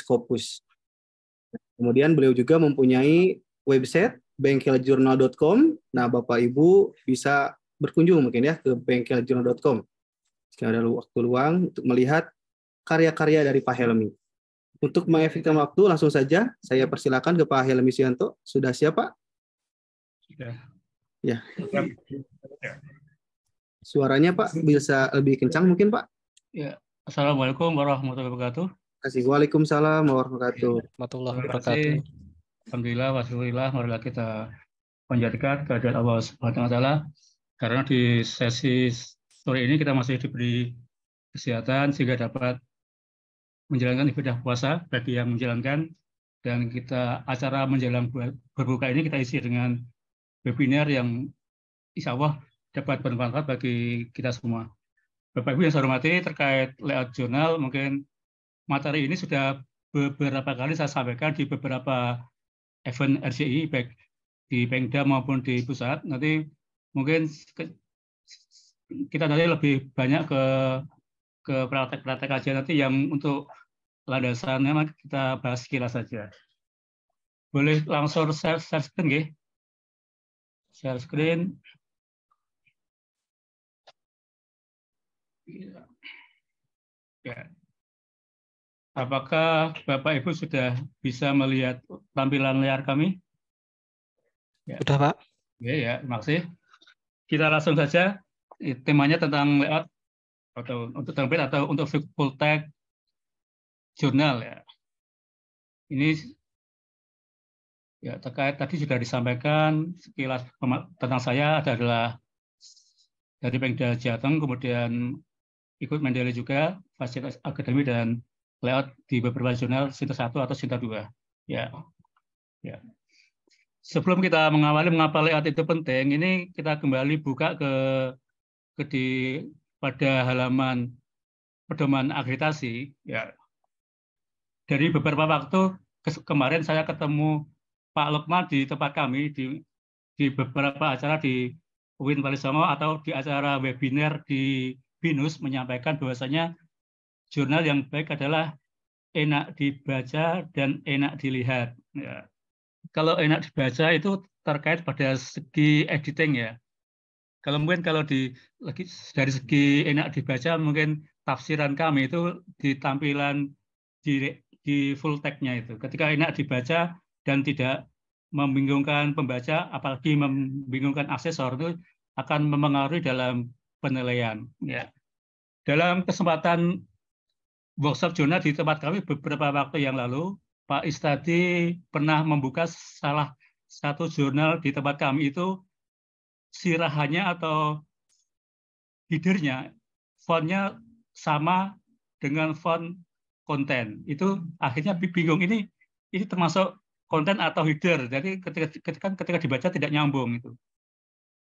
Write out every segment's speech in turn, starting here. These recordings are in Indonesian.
Scopus. Kemudian beliau juga mempunyai website bengkeljurnal.com. Nah, Bapak Ibu bisa berkunjung mungkin ya ke bengkeljurnal.com. Jika ada waktu luang untuk melihat karya-karya dari Pak Helmi. Untuk mengefektifkan waktu, langsung saja saya persilakan ke Pak Helmi Sianto. Sudah siap, Pak? Sudah. Ya. Suaranya Pak bisa lebih kencang mungkin Pak? Ya. Assalamualaikum warahmatullahi wabarakatuh kasih. Waalaikumsalam warahmatullahi wabarakatuh. Alhamdulillah, wassalamualaikum marilah kita panjatkan kehadiran Allah Subhanahu wa taala karena di sesi sore ini kita masih diberi kesehatan sehingga dapat menjalankan ibadah puasa bagi yang menjalankan dan kita acara menjelang berbuka ini kita isi dengan webinar yang insya Allah dapat bermanfaat bagi kita semua. Bapak Ibu yang saya hormati terkait layout jurnal mungkin materi ini sudah beberapa kali saya sampaikan di beberapa event RCI baik di Pengda maupun di pusat. Nanti mungkin kita nanti lebih banyak ke ke praktek-praktek aja nanti yang untuk landasannya kita bahas sekilas saja. Boleh langsung share, share screen, nggih? Share screen. Iya. Ya. Yeah. Apakah Bapak Ibu sudah bisa melihat tampilan layar kami? Ya. Sudah Pak. Ya, ya, terima kasih. Kita langsung saja. Temanya tentang layout atau untuk template atau untuk full text jurnal ya. Ini ya terkait tadi sudah disampaikan sekilas tentang saya adalah dari Pengda Jateng, kemudian ikut Mendeli juga, fasilitas akademi dan layout di beberapa jurnal Sinter 1 atau Sinter 2. Ya. ya. Sebelum kita mengawali mengapa layout itu penting, ini kita kembali buka ke, ke di pada halaman pedoman akreditasi. Ya. Dari beberapa waktu ke, kemarin saya ketemu Pak Lukman di tempat kami di di beberapa acara di Uin Palisongo atau di acara webinar di BINUS menyampaikan bahwasanya jurnal yang baik adalah enak dibaca dan enak dilihat. Ya. Kalau enak dibaca itu terkait pada segi editing ya. Kalau mungkin kalau di lagi dari segi enak dibaca mungkin tafsiran kami itu di tampilan di, di full text-nya itu. Ketika enak dibaca dan tidak membingungkan pembaca, apalagi membingungkan aksesor itu akan mempengaruhi dalam penilaian. Ya. Dalam kesempatan workshop jurnal di tempat kami beberapa waktu yang lalu, Pak Istadi pernah membuka salah satu jurnal di tempat kami itu sirahannya atau hidernya fontnya sama dengan font konten. Itu akhirnya bingung ini ini termasuk konten atau header. Jadi ketika ketika, kan ketika dibaca tidak nyambung itu.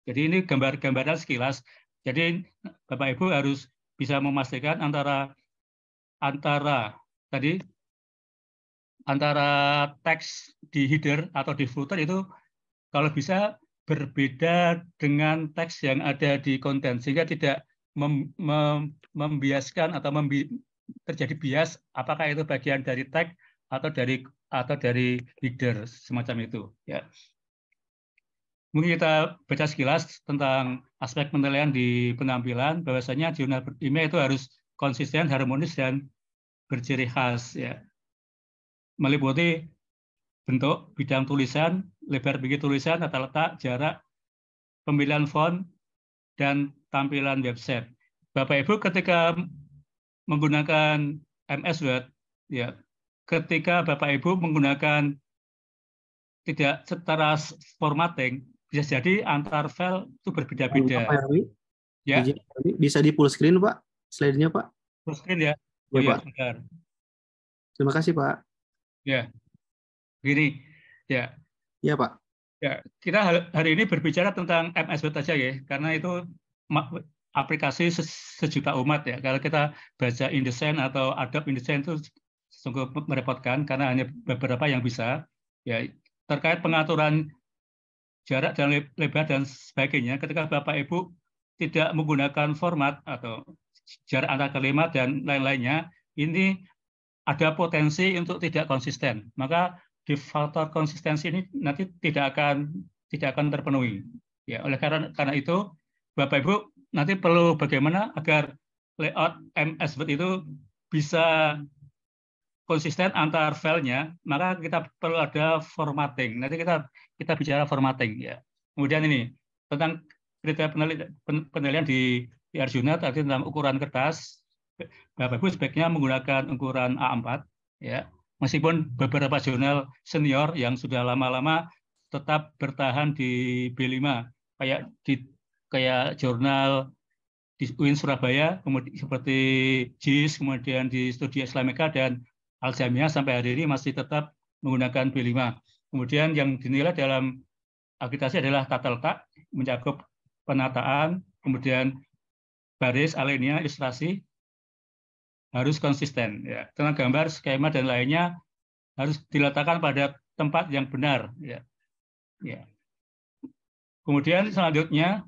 Jadi ini gambar-gambaran sekilas. Jadi Bapak Ibu harus bisa memastikan antara antara tadi antara teks di header atau di footer itu kalau bisa berbeda dengan teks yang ada di konten sehingga tidak mem, mem, membiaskan atau membi, terjadi bias apakah itu bagian dari tag atau dari atau dari header semacam itu ya mungkin kita baca sekilas tentang aspek penilaian di penampilan bahwasanya jurnal email itu harus konsisten, harmonis, dan berciri khas. Ya. Meliputi bentuk bidang tulisan, lebar begitu tulisan, tata letak, jarak, pemilihan font, dan tampilan website. Bapak Ibu ketika menggunakan MS Word, ya, ketika Bapak Ibu menggunakan tidak secara formatting, bisa jadi antar file itu berbeda-beda. Ya. Bisa di full screen, Pak? slide-nya Pak. Full screen ya? Iya, oh, ya, ya Terima kasih Pak. Ya, gini ya. Ya Pak. Ya, kita hari ini berbicara tentang MS Word aja ya, karena itu aplikasi sejuta umat ya. Kalau kita baca InDesign atau Adobe InDesign itu sungguh merepotkan karena hanya beberapa yang bisa. Ya, terkait pengaturan jarak dan lebar dan sebagainya, ketika Bapak Ibu tidak menggunakan format atau jarak antar kelima dan lain-lainnya ini ada potensi untuk tidak konsisten. Maka di faktor konsistensi ini nanti tidak akan tidak akan terpenuhi. Ya, oleh karena karena itu Bapak Ibu nanti perlu bagaimana agar layout MS Word itu bisa konsisten antar filenya, maka kita perlu ada formatting. Nanti kita kita bicara formatting ya. Kemudian ini tentang kriteria penelitian di di Arjuna tadi tentang ukuran kertas, nah, Bapak Ibu sebaiknya menggunakan ukuran A4 ya. Meskipun beberapa jurnal senior yang sudah lama-lama tetap bertahan di B5 kayak di kayak jurnal di UIN Surabaya, kemudian seperti JIS, kemudian di Studi Islamika dan Al Jamiah sampai hari ini masih tetap menggunakan B5. Kemudian yang dinilai dalam akreditasi adalah tata letak, mencakup penataan, kemudian baris, alinea, ilustrasi harus konsisten. Ya. Tentang gambar, skema dan lainnya harus diletakkan pada tempat yang benar. Ya. Ya. Kemudian selanjutnya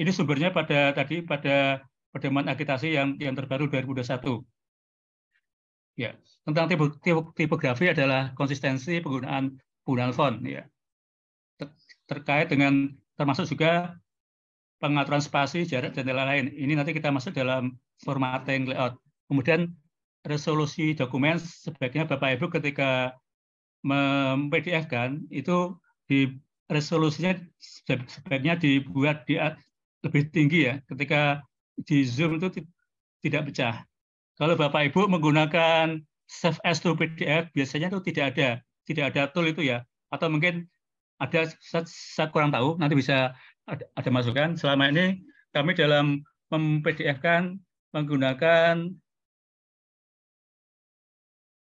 ini sumbernya pada tadi pada pedoman agitasi yang yang terbaru 2021. Ya, tentang tipe, tipe, tipografi adalah konsistensi penggunaan penggunaan font ya. terkait dengan termasuk juga pengaturan spasi, jarak, dan lain-lain. Ini nanti kita masuk dalam formatting layout. Kemudian resolusi dokumen sebaiknya Bapak Ibu ketika mem-PDF kan itu di resolusinya sebaiknya dibuat di lebih tinggi ya ketika di Zoom itu tidak pecah. Kalau Bapak Ibu menggunakan save as to PDF biasanya itu tidak ada, tidak ada tool itu ya. Atau mungkin ada saya, kurang tahu nanti bisa ada, ada masukan. Selama ini kami dalam mem-PDF-kan menggunakan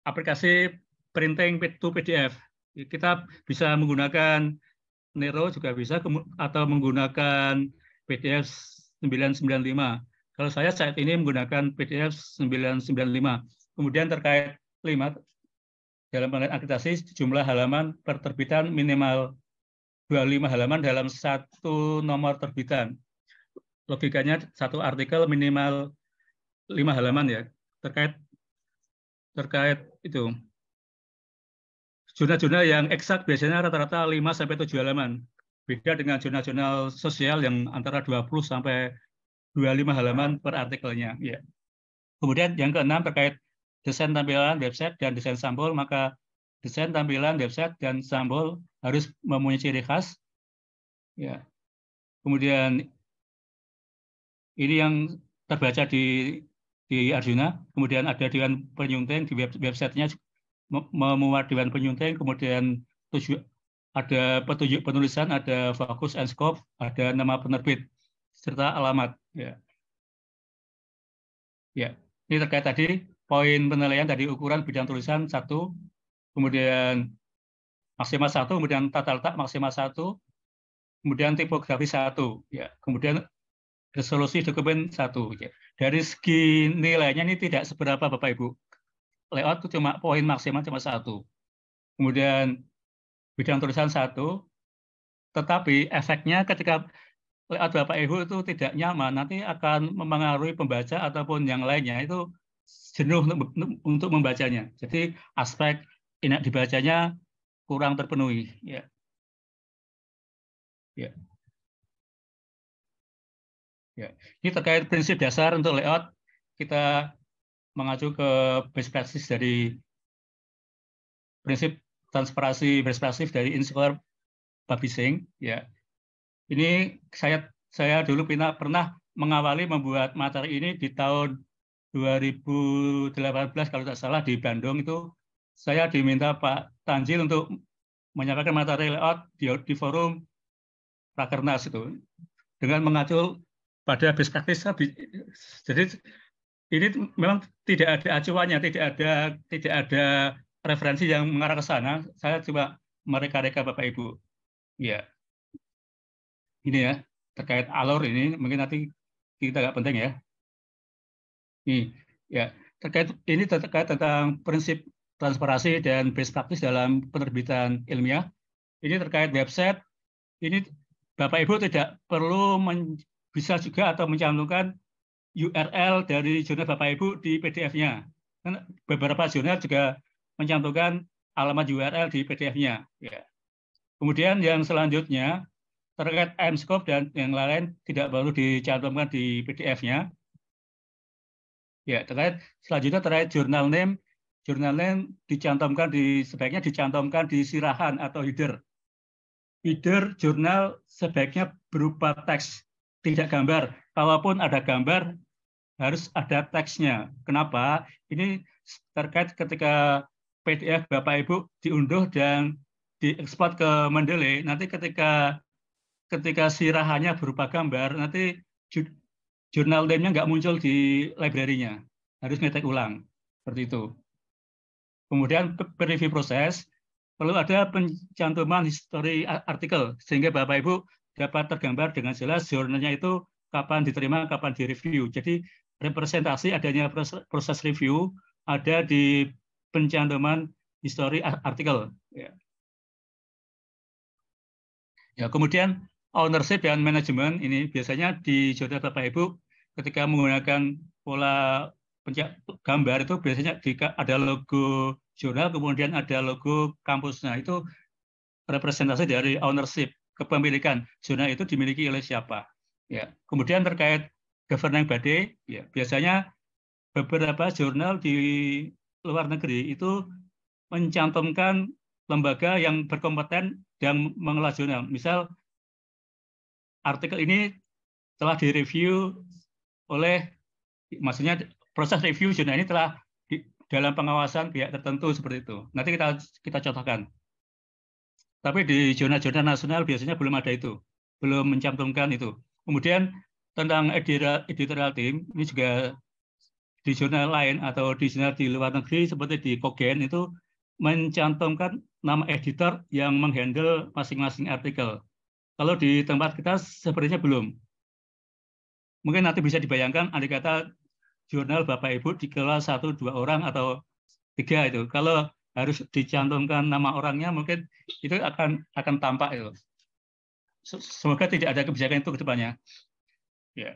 aplikasi printing to PDF. Kita bisa menggunakan Nero juga bisa atau menggunakan PDF 995. Kalau saya saat ini menggunakan PDF 995. Kemudian terkait 5 dalam penelitian akreditasi jumlah halaman perterbitan minimal 25 halaman dalam satu nomor terbitan. Logikanya satu artikel minimal 5 halaman ya terkait terkait itu. Jurnal-jurnal yang eksak biasanya rata-rata 5 sampai 7 halaman. Beda dengan jurnal-jurnal sosial yang antara 20 sampai 25 halaman per artikelnya, ya. Kemudian yang keenam terkait desain tampilan website dan desain sampul, maka desain tampilan website dan sambol harus mempunyai ciri khas. Ya. Kemudian ini yang terbaca di di Arjuna, kemudian ada Dewan Penyunting di web, websitenya memuat Dewan Penyunting, kemudian tujuh, ada petunjuk penulisan, ada fokus and scope, ada nama penerbit serta alamat. Ya. ya. Ini terkait tadi poin penilaian dari ukuran bidang tulisan satu kemudian maksimal satu, kemudian tata letak maksimal satu, kemudian tipografi satu, ya, kemudian resolusi dokumen satu. Ya. Dari segi nilainya ini tidak seberapa Bapak Ibu. Layout itu cuma poin maksimal cuma satu. Kemudian bidang tulisan satu, tetapi efeknya ketika layout Bapak Ibu itu tidak nyaman, nanti akan mempengaruhi pembaca ataupun yang lainnya itu jenuh untuk membacanya. Jadi aspek enak dibacanya kurang terpenuhi ya ya ya ini terkait prinsip dasar untuk layout kita mengacu ke best practice dari prinsip transparansi best practice dari Insular Publishing ya ini saya saya dulu pernah pernah mengawali membuat materi ini di tahun 2018 kalau tidak salah di Bandung itu saya diminta Pak Tanjil untuk menyampaikan materi layout di, di forum Rakernas itu dengan mengacu pada best practice. Jadi ini memang tidak ada acuannya, tidak ada tidak ada referensi yang mengarah ke sana. Saya coba mereka-reka Bapak Ibu. Ya. Ini ya, terkait alur ini mungkin nanti kita nggak penting ya. Ini ya, terkait ini terkait tentang prinsip transparansi dan best practice dalam penerbitan ilmiah. Ini terkait website. Ini Bapak Ibu tidak perlu men, bisa juga atau mencantumkan URL dari jurnal Bapak Ibu di PDF-nya. Kan beberapa jurnal juga mencantumkan alamat URL di PDF-nya. Ya. Kemudian yang selanjutnya terkait M-scope dan yang lain tidak perlu dicantumkan di PDF-nya. Ya, terkait selanjutnya terkait jurnal name Jurnal lain dicantumkan di sebaiknya dicantumkan di sirahan atau header. Header jurnal sebaiknya berupa teks, tidak gambar. Kalaupun ada gambar, harus ada teksnya. Kenapa? Ini terkait ketika PDF Bapak Ibu diunduh dan diekspor ke Mendeley, nanti ketika ketika sirahannya berupa gambar, nanti jurnal name-nya nggak muncul di library-nya. Harus ngetek ulang. Seperti itu. Kemudian review proses, perlu ada pencantuman histori artikel, sehingga Bapak-Ibu dapat tergambar dengan jelas jurnalnya itu kapan diterima, kapan direview. Jadi representasi adanya proses review ada di pencantuman histori artikel. Ya. ya. kemudian ownership dan manajemen ini biasanya di jurnal Bapak Ibu ketika menggunakan pola gambar itu biasanya ada logo jurnal, kemudian ada logo kampusnya. Itu representasi dari ownership, kepemilikan. Jurnal itu dimiliki oleh siapa. Ya. Kemudian terkait governing body, ya, biasanya beberapa jurnal di luar negeri itu mencantumkan lembaga yang berkompeten dan mengelola jurnal. Misal artikel ini telah direview oleh maksudnya proses review zona ini telah di, dalam pengawasan pihak tertentu seperti itu. Nanti kita kita contohkan. Tapi di zona-zona nasional biasanya belum ada itu, belum mencantumkan itu. Kemudian tentang editorial, editorial team ini juga di jurnal lain atau di jurnal di luar negeri seperti di Kogen itu mencantumkan nama editor yang menghandle masing-masing artikel. Kalau di tempat kita sepertinya belum. Mungkin nanti bisa dibayangkan, ada kata jurnal Bapak Ibu dikelola satu dua orang atau tiga itu. Kalau harus dicantumkan nama orangnya mungkin itu akan akan tampak itu. Semoga tidak ada kebijakan itu ke Ya.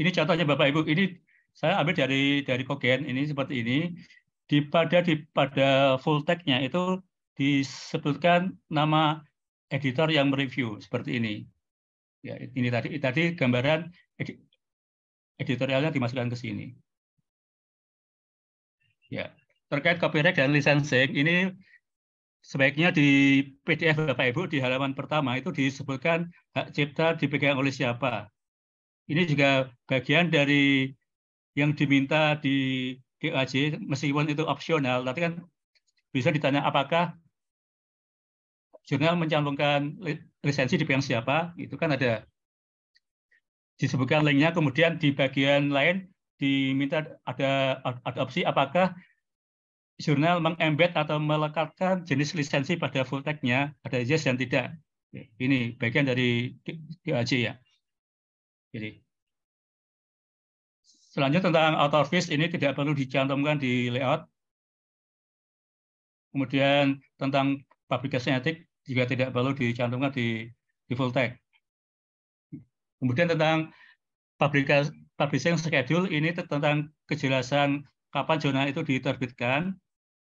Ini contohnya Bapak Ibu. Ini saya ambil dari dari Kogen ini seperti ini. Di pada di pada full tag itu disebutkan nama editor yang mereview seperti ini. Ya, ini tadi tadi gambaran edi, editorialnya dimasukkan ke sini. Ya, terkait copyright dan licensing ini sebaiknya di PDF Bapak Ibu di halaman pertama itu disebutkan hak cipta dipegang oleh siapa. Ini juga bagian dari yang diminta di DOAJ meskipun itu opsional tapi kan bisa ditanya apakah jurnal mencantumkan lisensi dipegang siapa, itu kan ada. Disebutkan linknya, kemudian di bagian lain diminta ada, ada opsi apakah jurnal mengembed atau melekatkan jenis lisensi pada full tag ada yes dan tidak. Ini bagian dari DAJ ya. Jadi selanjutnya tentang author fees ini tidak perlu dicantumkan di layout. Kemudian tentang publikasi etik juga tidak perlu dicantumkan di, di full text. Kemudian tentang publikasi, publishing schedule ini tentang kejelasan kapan jurnal itu diterbitkan.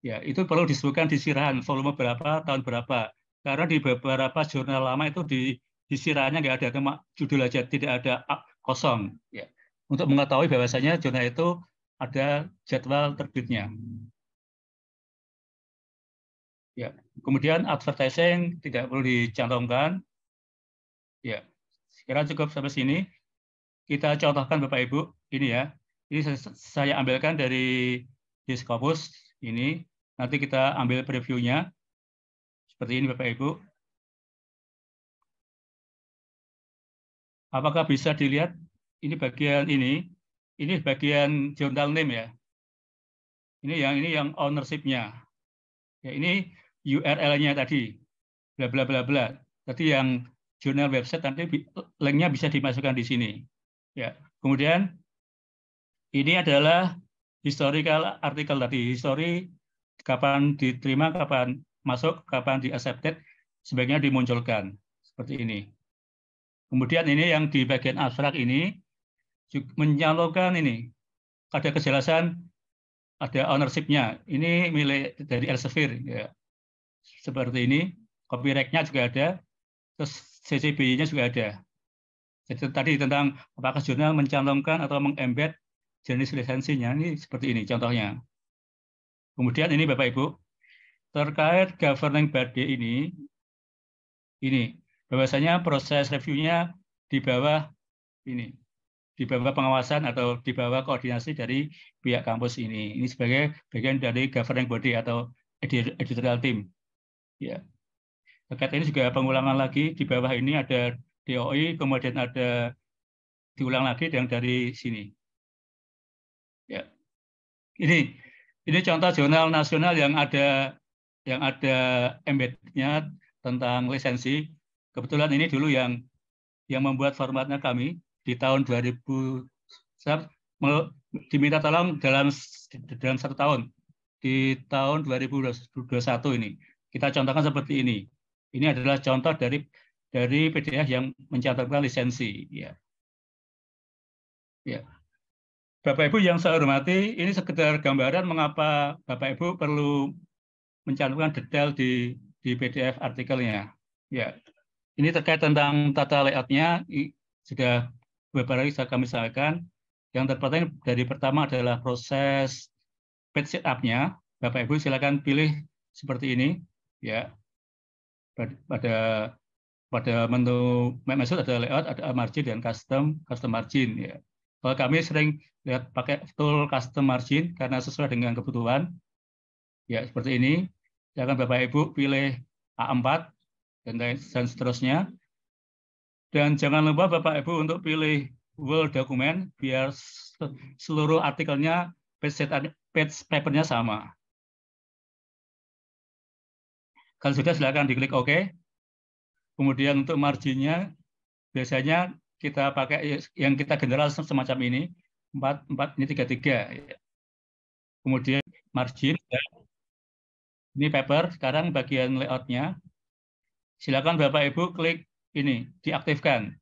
Ya, itu perlu disebutkan di sirahan volume berapa, tahun berapa. Karena di beberapa jurnal lama itu di, di sirahannya nggak ada cuma judul aja, tidak ada kosong. Ya. Untuk mengetahui bahwasanya jurnal itu ada jadwal terbitnya. Ya. Kemudian advertising tidak perlu dicantumkan. Ya. Sekarang cukup sampai sini. Kita contohkan Bapak Ibu ini ya. Ini saya ambilkan dari Discopus ini. Nanti kita ambil previewnya. Seperti ini Bapak Ibu. Apakah bisa dilihat ini bagian ini, ini bagian journal name ya. Ini yang ini yang ownership-nya. Ya ini URL-nya tadi, bla bla bla bla. Tadi yang jurnal website nanti linknya bisa dimasukkan di sini. Ya. Kemudian ini adalah historical artikel tadi, history kapan diterima, kapan masuk, kapan di accepted, sebaiknya dimunculkan seperti ini. Kemudian ini yang di bagian abstrak ini menyalurkan ini ada kejelasan ada ownership-nya. Ini milik dari Elsevier ya seperti ini, copyright-nya juga ada, terus ccb nya juga ada. Jadi tadi tentang apakah jurnal mencantumkan atau mengembed jenis lisensinya, ini seperti ini contohnya. Kemudian ini Bapak-Ibu, terkait governing body ini, ini bahwasanya proses reviewnya di bawah ini, di bawah pengawasan atau di bawah koordinasi dari pihak kampus ini. Ini sebagai bagian dari governing body atau editorial team. Ya. terkait ini juga pengulangan lagi di bawah ini ada DOI, kemudian ada diulang lagi yang dari sini. Ya. Ini ini contoh jurnal nasional yang ada yang ada embednya tentang lisensi. Kebetulan ini dulu yang yang membuat formatnya kami di tahun 2000 saya diminta tolong dalam dalam satu tahun di tahun 2021 ini kita contohkan seperti ini. Ini adalah contoh dari dari PDF yang mencatatkan lisensi. Ya. Ya. Bapak Ibu yang saya hormati, ini sekedar gambaran mengapa Bapak Ibu perlu mencantumkan detail di di PDF artikelnya. Ya. Ini terkait tentang tata layoutnya sudah beberapa kali saya kami sampaikan. Yang terpenting dari pertama adalah proses page setup-nya. Bapak Ibu silakan pilih seperti ini ya pada pada menu MSL ada layout, ada margin dan custom custom margin ya. Kalau kami sering lihat pakai tool custom margin karena sesuai dengan kebutuhan. Ya, seperti ini. Silakan Bapak Ibu pilih A4 dan dan seterusnya. Dan jangan lupa Bapak Ibu untuk pilih world document biar seluruh artikelnya page, page papernya sama. Kalau sudah silakan diklik OK. Kemudian untuk marginnya biasanya kita pakai yang kita general semacam ini 4 4 ini 33 ya. Kemudian margin ya. ini paper sekarang bagian layoutnya. Silakan Bapak Ibu klik ini diaktifkan.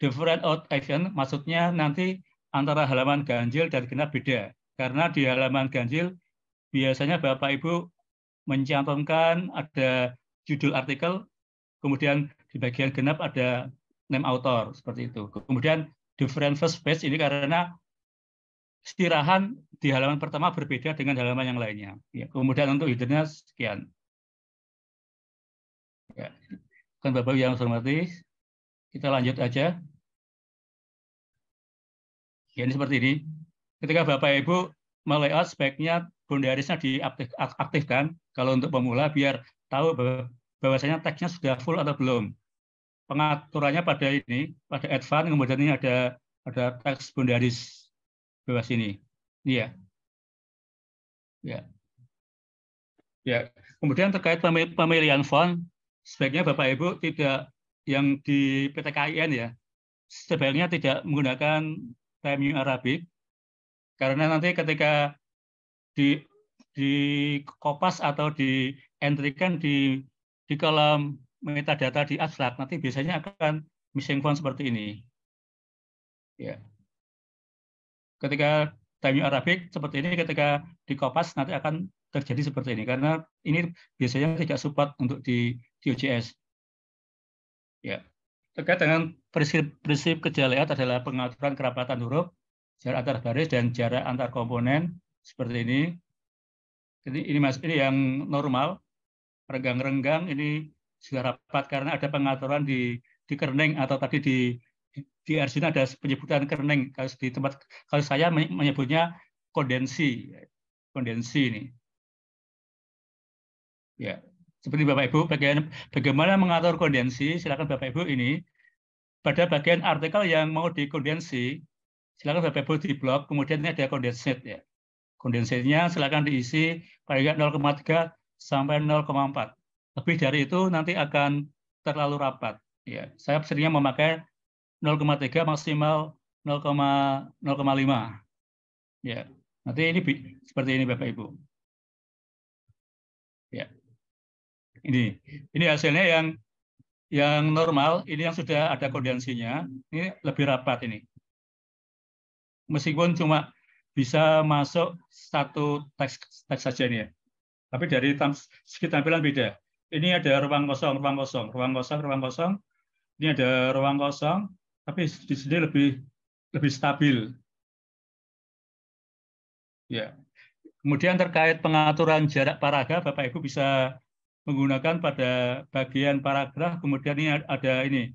Different out action maksudnya nanti antara halaman ganjil dan genap beda. Karena di halaman ganjil biasanya Bapak Ibu mencantumkan ada judul artikel, kemudian di bagian genap ada name author seperti itu. Kemudian different first page ini karena istirahan di halaman pertama berbeda dengan halaman yang lainnya. Ya, kemudian untuk headernya sekian. Ya. Kan Bapak yang hormati, kita lanjut aja. Ya, ini seperti ini. Ketika Bapak Ibu melayout speknya Bundarisnya diaktifkan kalau untuk pemula biar tahu bahwasanya teksnya sudah full atau belum. Pengaturannya pada ini, pada advance kemudian ini ada ada teks bundaris bahwas ini. Iya. Ya. Ya. Kemudian terkait pemilihan font, sebaiknya Bapak Ibu tidak yang di PTKIN ya, sebaiknya tidak menggunakan Time Arabic karena nanti ketika di di kopas atau di entrykan di di kolom metadata di abstrak nanti biasanya akan missing font seperti ini. Ya. Ketika Time Arabic seperti ini ketika di kopas nanti akan terjadi seperti ini karena ini biasanya tidak support untuk di QGIS. Ya. Terkait dengan prinsip, prinsip kerja adalah pengaturan kerapatan huruf, jarak antar baris dan jarak antar komponen, seperti ini. Ini ini mas ini yang normal regang renggang ini sudah rapat karena ada pengaturan di di kerning atau tadi di di RCN ada penyebutan kerning kalau di tempat kalau saya menyebutnya kondensi kondensi ini ya seperti Bapak Ibu bagian bagaimana mengatur kondensi silakan Bapak Ibu ini pada bagian artikel yang mau dikondensi silakan Bapak Ibu di blog kemudian ini ada condensate ya kondensennya silakan diisi paling 0,3 sampai 0,4. Lebih dari itu nanti akan terlalu rapat. Ya, saya seringnya memakai 0,3 maksimal 0,5. Ya, nanti ini seperti ini Bapak Ibu. Ya, ini ini hasilnya yang yang normal ini yang sudah ada kondensinya ini lebih rapat ini meskipun cuma bisa masuk satu teks teks saja ini ya. Tapi dari segi tampilan beda. Ini ada ruang kosong, ruang kosong, ruang kosong, ruang kosong. Ini ada ruang kosong, tapi di sini lebih lebih stabil. Ya. Kemudian terkait pengaturan jarak paragraf, Bapak Ibu bisa menggunakan pada bagian paragraf. Kemudian ini ada ini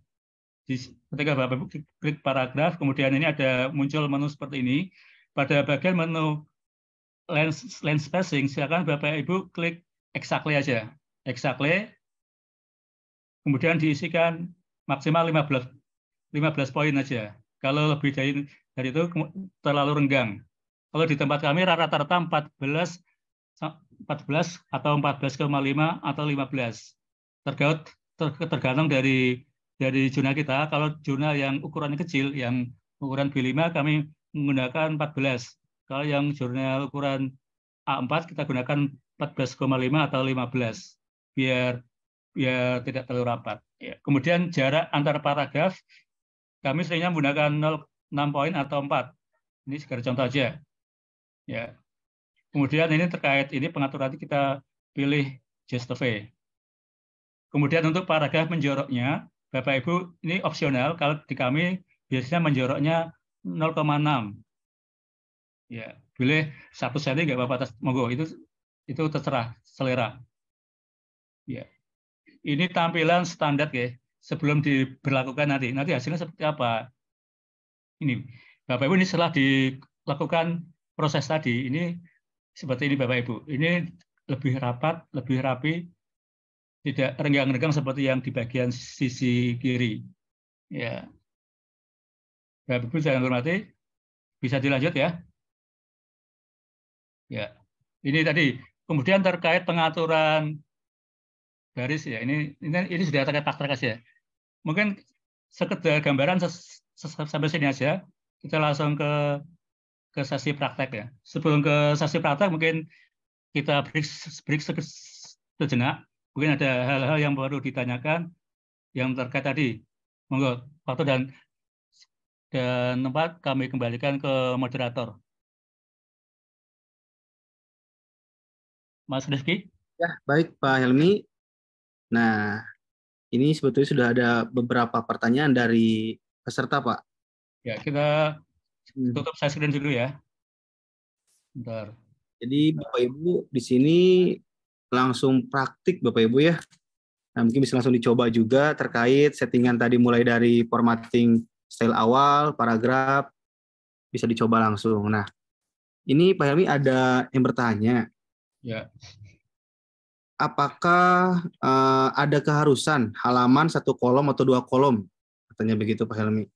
ketika Bapak Ibu klik paragraf, kemudian ini ada muncul menu seperti ini. Pada bagian menu lens, lens spacing, silakan Bapak Ibu klik exactly aja. Exactly. Kemudian diisikan maksimal 15 15 poin aja. Kalau lebih dari, dari itu terlalu renggang. Kalau di tempat kami rata-rata 14 14 atau 14,5 atau 15. Tergaut tergantung dari dari jurnal kita. Kalau jurnal yang ukurannya kecil, yang ukuran B5 kami menggunakan 14. Kalau yang jurnal ukuran A4 kita gunakan 14,5 atau 15 biar biar tidak terlalu rapat. Ya, kemudian jarak antar paragraf kami seringnya menggunakan 0,6 poin atau 4. Ini sekedar contoh aja. Ya. Kemudian ini terkait ini pengaturan kita pilih just V. Kemudian untuk paragraf menjoroknya, Bapak Ibu ini opsional kalau di kami biasanya menjoroknya 0,6. Ya, boleh satu seri nggak apa-apa, monggo itu itu terserah selera. Ya. Ini tampilan standar ya sebelum diberlakukan nanti. Nanti hasilnya seperti apa? Ini Bapak Ibu ini setelah dilakukan proses tadi ini seperti ini Bapak Ibu. Ini lebih rapat, lebih rapi, tidak renggang-renggang seperti yang di bagian sisi kiri. Ya, Bapak Ibu saya hormati, bisa dilanjut ya. Ya, ini tadi kemudian terkait pengaturan baris ya ini ini, ini sudah terkait praktek ya. Mungkin sekedar gambaran ses, ses, sampai sini aja. Kita langsung ke ke sesi praktek ya. Sebelum ke sesi praktek mungkin kita break break sejenak. Mungkin ada hal-hal yang baru ditanyakan yang terkait tadi. Monggo, waktu dan dan tempat kami kembalikan ke moderator. Mas Rizky? Ya, baik Pak Helmi. Nah, ini sebetulnya sudah ada beberapa pertanyaan dari peserta, Pak. Ya, kita hmm. tutup sesi dulu ya. Bentar. Jadi Bapak Ibu di sini langsung praktik Bapak Ibu ya. Nah, mungkin bisa langsung dicoba juga terkait settingan tadi mulai dari formatting style awal, paragraf, bisa dicoba langsung. Nah, ini Pak Helmi ada yang bertanya. Ya. Apakah uh, ada keharusan halaman satu kolom atau dua kolom? Katanya begitu Pak Helmi.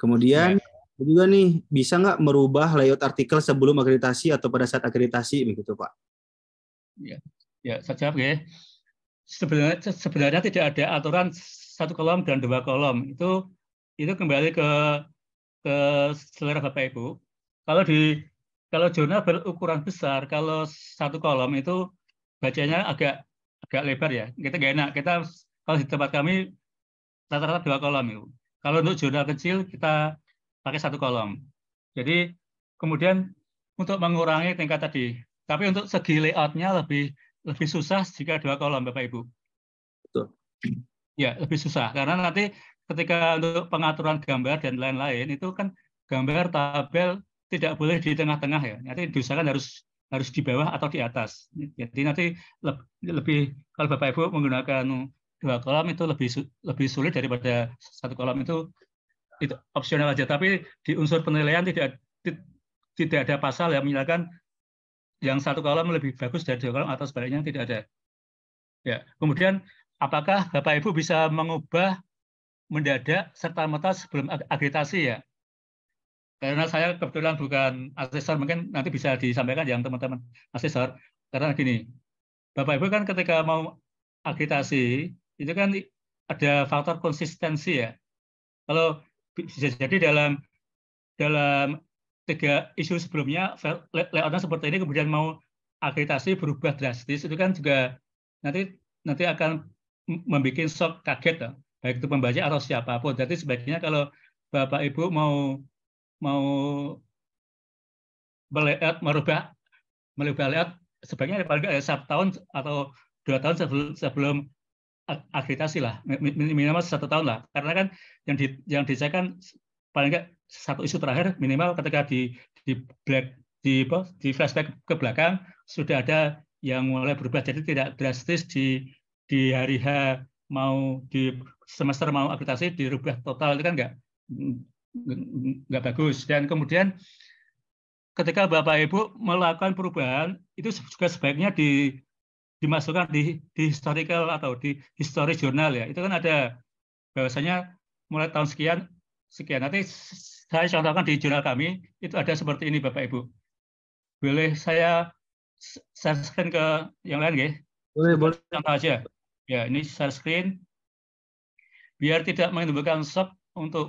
Kemudian ya. juga nih, bisa nggak merubah layout artikel sebelum akreditasi atau pada saat akreditasi begitu Pak? Ya, ya saya jawab ya. Sebenarnya, sebenarnya tidak ada aturan satu kolom dan dua kolom. Itu itu kembali ke ke selera Bapak Ibu. Kalau di kalau jurnal berukuran besar, kalau satu kolom itu bacanya agak agak lebar ya. Kita gak enak. Kita kalau di tempat kami rata-rata dua kolom itu. Kalau untuk jurnal kecil kita pakai satu kolom. Jadi kemudian untuk mengurangi tingkat tadi. Tapi untuk segi layoutnya lebih lebih susah jika dua kolom, Bapak Ibu. Betul. Ya, lebih susah karena nanti ketika untuk pengaturan gambar dan lain-lain itu kan gambar tabel tidak boleh di tengah-tengah ya. Nanti diusahakan harus harus di bawah atau di atas. Jadi nanti lebih kalau Bapak Ibu menggunakan dua kolom itu lebih lebih sulit daripada satu kolom itu itu opsional aja. Tapi di unsur penilaian tidak tidak ada pasal yang menyatakan yang satu kolom lebih bagus dari dua kolom atau sebaliknya tidak ada. Ya, kemudian apakah Bapak Ibu bisa mengubah mendadak serta merta sebelum agitasi ya. Karena saya kebetulan bukan asesor, mungkin nanti bisa disampaikan yang teman-teman asesor. Karena gini, Bapak Ibu kan ketika mau agitasi itu kan ada faktor konsistensi ya. Kalau bisa jadi dalam dalam tiga isu sebelumnya layoutnya seperti ini kemudian mau akreditasi berubah drastis itu kan juga nanti nanti akan membuat shock kaget baik itu pembaca atau siapapun. Jadi sebaiknya kalau Bapak Ibu mau mau melihat merubah melihat lihat sebaiknya ya paling tidak ya satu tahun atau dua tahun sebelum, sebelum akreditasi lah minimal satu tahun lah karena kan yang di, yang dicek kan paling nggak satu isu terakhir minimal ketika di di black di di flashback ke belakang sudah ada yang mulai berubah jadi tidak drastis di di hari H mau di semester mau akreditasi dirubah total itu kan nggak nggak bagus. Dan kemudian ketika Bapak Ibu melakukan perubahan itu juga sebaiknya di dimasukkan di, di historical atau di history jurnal ya. Itu kan ada bahwasanya mulai tahun sekian sekian. Nanti saya contohkan di jurnal kami itu ada seperti ini Bapak Ibu. Boleh saya share screen ke yang lain gak Boleh, boleh. Contoh aja. Ya, ini share screen biar tidak menimbulkan shock untuk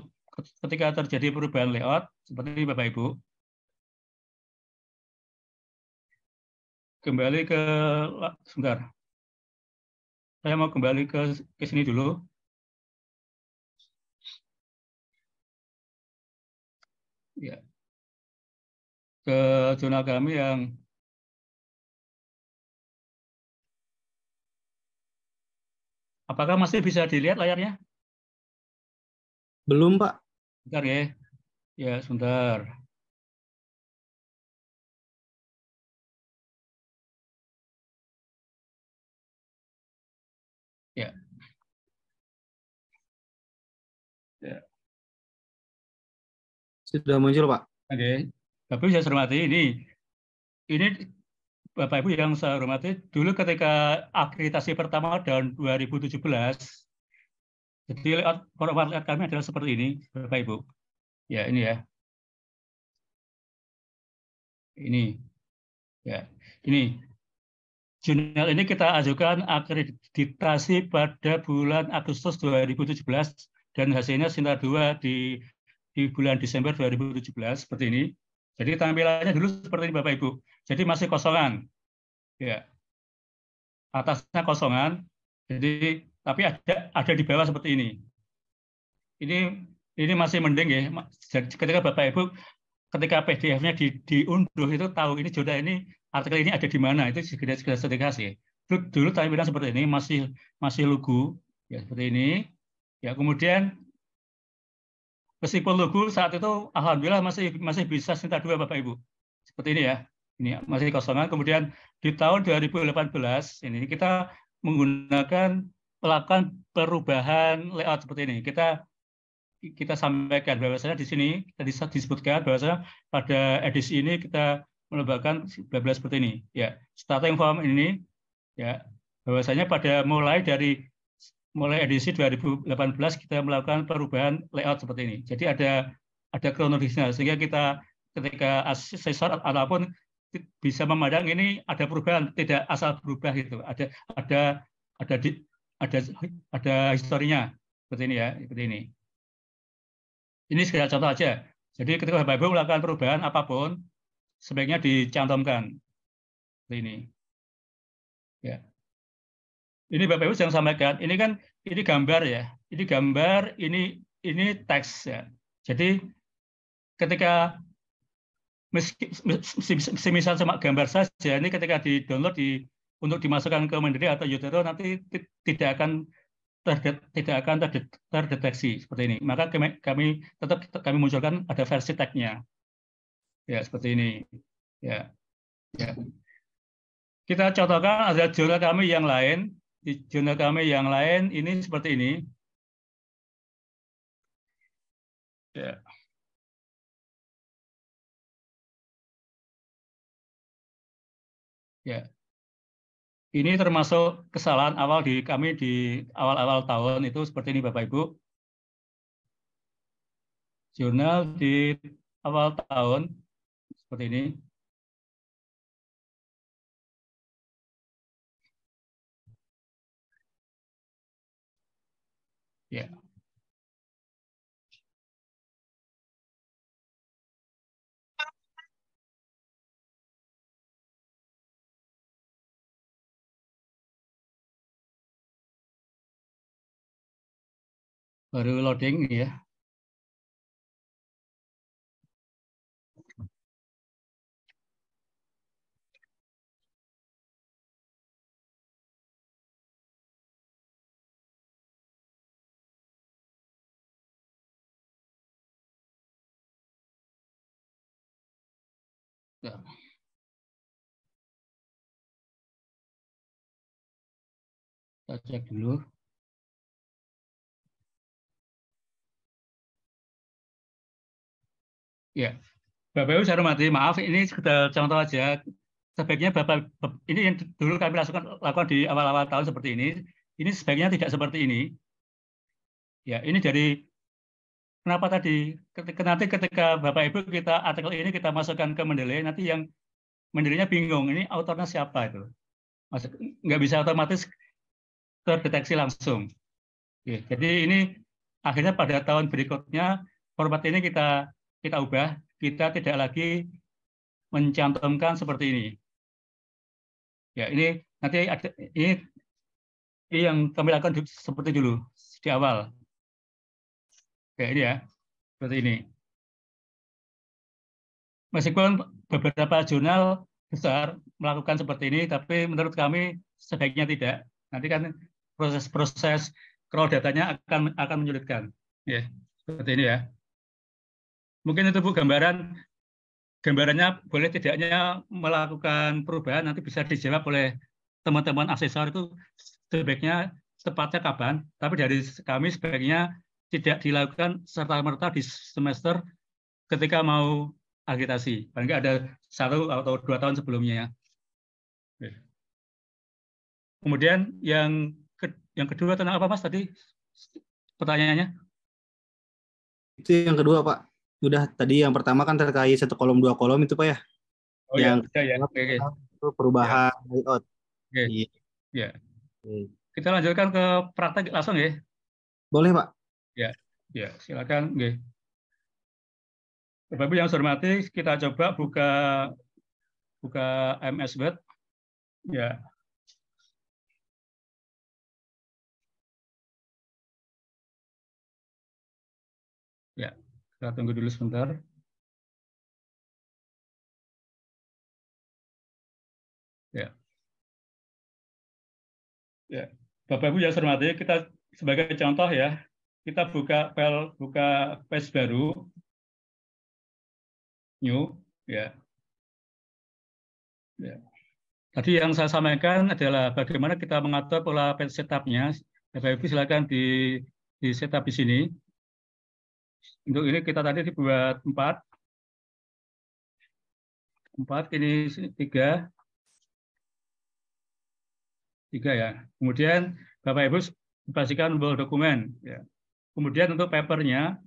ketika terjadi perubahan layout seperti ini Bapak Ibu. Kembali ke sebentar. Saya mau kembali ke ke sini dulu. Ya. Ke zona kami yang Apakah masih bisa dilihat layarnya? Belum, Pak. Bentar ya. Ya, sebentar. Ya. Ya. Sudah muncul, Pak. Oke. Tapi bisa hormati ini ini Bapak Ibu yang saya hormati, dulu ketika akreditasi pertama tahun 2017 jadi layout forward layout kami adalah seperti ini, Bapak Ibu. Ya, ini ya. Ini. Ya, ini. Jurnal ini kita ajukan akreditasi pada bulan Agustus 2017 dan hasilnya sinar 2 di di bulan Desember 2017 seperti ini. Jadi tampilannya dulu seperti ini Bapak Ibu. Jadi masih kosongan. Ya. Atasnya kosongan. Jadi tapi ada ada di bawah seperti ini. Ini ini masih mending ya. Ketika Bapak Ibu ketika PDF-nya di, diunduh itu tahu ini jodoh ini artikel ini ada di mana itu segera segera sertifikasi. Dulu, dulu tadi bilang seperti ini masih masih lugu ya seperti ini. Ya kemudian meskipun lugu saat itu alhamdulillah masih masih bisa cinta dua Bapak Ibu. Seperti ini ya. Ini masih kosongan. Kemudian di tahun 2018 ini kita menggunakan melakukan perubahan layout seperti ini. Kita kita sampaikan bahwasanya di sini tadi disebutkan bahwasanya pada edisi ini kita melakukan bla seperti ini. Ya, starting form ini ya bahwasanya pada mulai dari mulai edisi 2018 kita melakukan perubahan layout seperti ini. Jadi ada ada kronologisnya sehingga kita ketika asesor ataupun bisa memandang ini ada perubahan tidak asal berubah gitu. Ada ada ada di, ada ada historinya seperti ini ya, seperti ini. Ini sekedar contoh aja. Jadi ketika Bapak ibu melakukan perubahan apapun, sebaiknya dicantumkan seperti ini. Ya. Ini Bapak Ibu yang sampaikan. Ini kan ini gambar ya. Ini gambar, ini ini teks ya. Jadi ketika meski, semisal cuma gambar saja, ini ketika di download di untuk dimasukkan ke mandiri atau utero nanti tidak akan terdet, tidak akan terdet, terdeteksi seperti ini. Maka kami, kami tetap kami munculkan ada versi tag-nya. Ya, seperti ini. Ya. Ya. Kita contohkan ada jurnal kami yang lain, di jurnal kami yang lain ini seperti ini. Ya. Ya. Ini termasuk kesalahan awal di kami di awal-awal tahun itu seperti ini Bapak Ibu. Jurnal di awal tahun seperti ini. Ya. baru loading ya. Ya. Kita cek dulu. Ya, Bapak Ibu saya hormati, maaf ini sekedar contoh aja. Sebaiknya Bapak ini yang dulu kami lakukan, lakukan di awal-awal tahun seperti ini, ini sebaiknya tidak seperti ini. Ya, ini dari kenapa tadi ketika, nanti ketika Bapak Ibu kita artikel ini kita masukkan ke Mendeley, nanti yang Mendeleynya bingung ini autornya siapa itu. Masuk, nggak bisa otomatis terdeteksi langsung. Oke, jadi ini akhirnya pada tahun berikutnya format ini kita kita ubah, kita tidak lagi mencantumkan seperti ini. Ya, ini nanti ada, ini, ini yang kami lakukan seperti dulu di awal. Kayak ini ya, seperti ini. Meskipun beberapa jurnal besar melakukan seperti ini, tapi menurut kami sebaiknya tidak. Nanti kan proses-proses crawl datanya akan akan menyulitkan. Ya, seperti ini ya. Mungkin itu Bu gambaran gambarannya boleh tidaknya melakukan perubahan nanti bisa dijawab oleh teman-teman asesor itu sebaiknya tepatnya kapan. Tapi dari kami sebaiknya tidak dilakukan serta merta di semester ketika mau agitasi. Paling ada satu atau dua tahun sebelumnya. ya Kemudian yang ke, yang kedua tentang apa Mas tadi pertanyaannya? Itu yang kedua Pak udah tadi yang pertama kan terkait satu kolom dua kolom itu pak ya oh, iya. yang ya, ya. Okay, okay. perubahan ya. layout okay. Iya. Iya. yeah. Yeah. Okay. kita lanjutkan ke praktek langsung ya boleh pak ya ya silakan okay. Bapak Ibu yang saya hormati, kita coba buka buka MS Word. Ya, Kita tunggu dulu sebentar. Ya. Ya. Bapak Ibu yang saya hormati, kita sebagai contoh ya, kita buka file buka page baru new ya. Ya. Tadi yang saya sampaikan adalah bagaimana kita mengatur pola page setupnya. Bapak Ibu silakan di di setup di sini untuk ini kita tadi dibuat empat, empat, ini tiga, tiga ya. Kemudian Bapak-Ibu pastikan ball dokumen. Ya. Kemudian untuk papernya,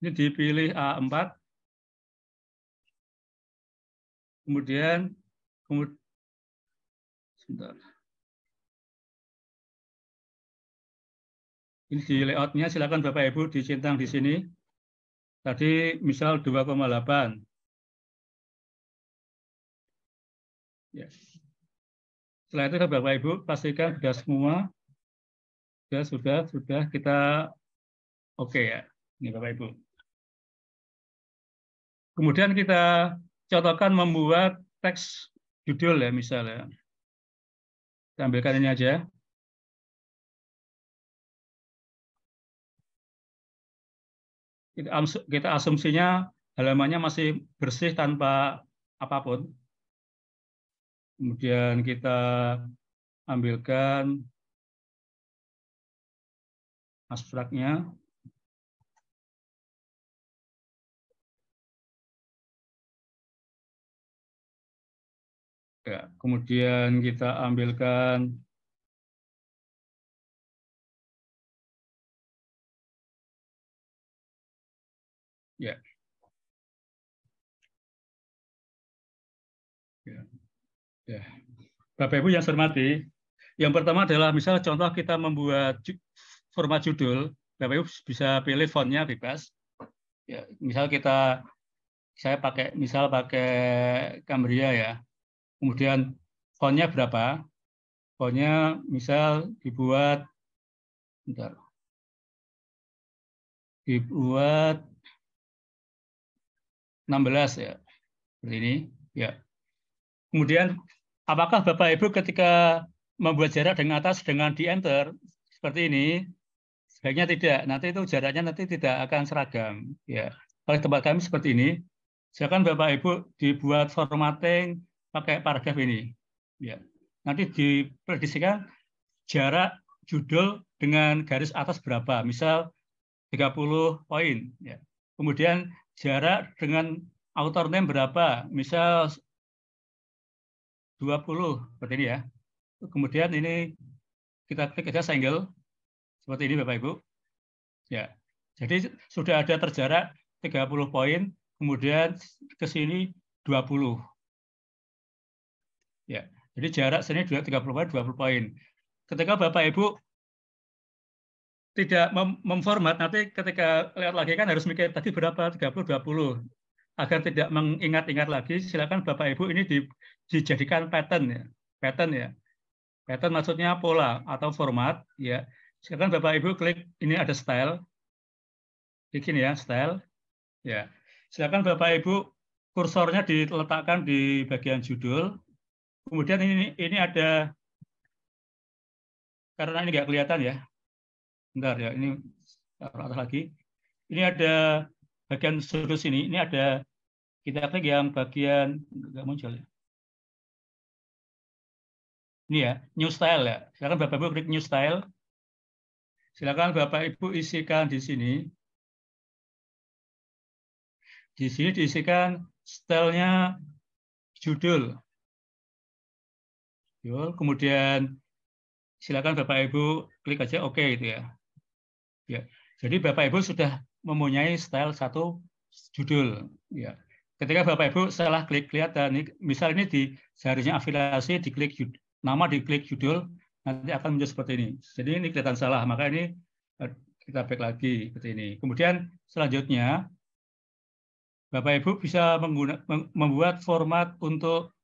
ini dipilih A4. Kemudian, kemudian sebentar. Ini di layoutnya, silakan Bapak Ibu dicentang di sini. Tadi misal 2,8. Ya. Setelah itu Bapak Ibu pastikan sudah semua sudah sudah sudah kita oke okay ya. Ini Bapak Ibu. Kemudian kita contohkan membuat teks judul ya misalnya. Tampilkan ini aja. kita asumsinya halamannya masih bersih tanpa apapun. Kemudian kita ambilkan abstraknya. Ya, kemudian kita ambilkan Ya. Ya. ya. Bapak Ibu yang saya hormati, yang pertama adalah misal contoh kita membuat format judul, Bapak Ibu bisa pilih fontnya bebas. Ya, misal kita saya pakai misal pakai Cambria ya. Kemudian fontnya berapa? Fontnya misal dibuat bentar. Dibuat 16 ya. Seperti ini, ya. Kemudian apakah Bapak Ibu ketika membuat jarak dengan atas dengan di enter seperti ini sebaiknya tidak. Nanti itu jaraknya nanti tidak akan seragam, ya. Kalau tempat kami seperti ini, silakan Bapak Ibu dibuat formatting pakai paragraf ini. Ya. Nanti diprediksikan jarak judul dengan garis atas berapa. Misal 30 poin. Ya. Kemudian jarak dengan author name berapa? Misal 20 seperti ini ya. Kemudian ini kita klik aja single seperti ini Bapak Ibu. Ya. Jadi sudah ada terjarak 30 poin, kemudian ke sini 20. Ya. Jadi jarak sini 30 poin, 20 poin. Ketika Bapak Ibu tidak mem memformat nanti ketika lihat lagi kan harus mikir tadi berapa 30 20 agar tidak mengingat-ingat lagi silakan Bapak Ibu ini di, dijadikan pattern ya pattern ya pattern maksudnya pola atau format ya silakan Bapak Ibu klik ini ada style bikin ya style ya silakan Bapak Ibu kursornya diletakkan di bagian judul kemudian ini ini ada karena ini nggak kelihatan ya bentar ya ini atas lagi ini ada bagian sudut sini ini ada kita klik yang bagian nggak muncul ya ini ya new style ya silakan bapak ibu klik new style silakan bapak ibu isikan di sini di sini diisikan stylenya judul judul kemudian silakan bapak ibu klik aja oke okay, gitu ya Ya. Jadi Bapak Ibu sudah mempunyai style satu judul. Ya. Ketika Bapak Ibu salah klik kelihatan, misal ini di seharusnya afiliasi diklik nama diklik judul nanti akan menjadi seperti ini. Jadi ini kelihatan salah, maka ini eh, kita back lagi seperti ini. Kemudian selanjutnya Bapak Ibu bisa membuat format untuk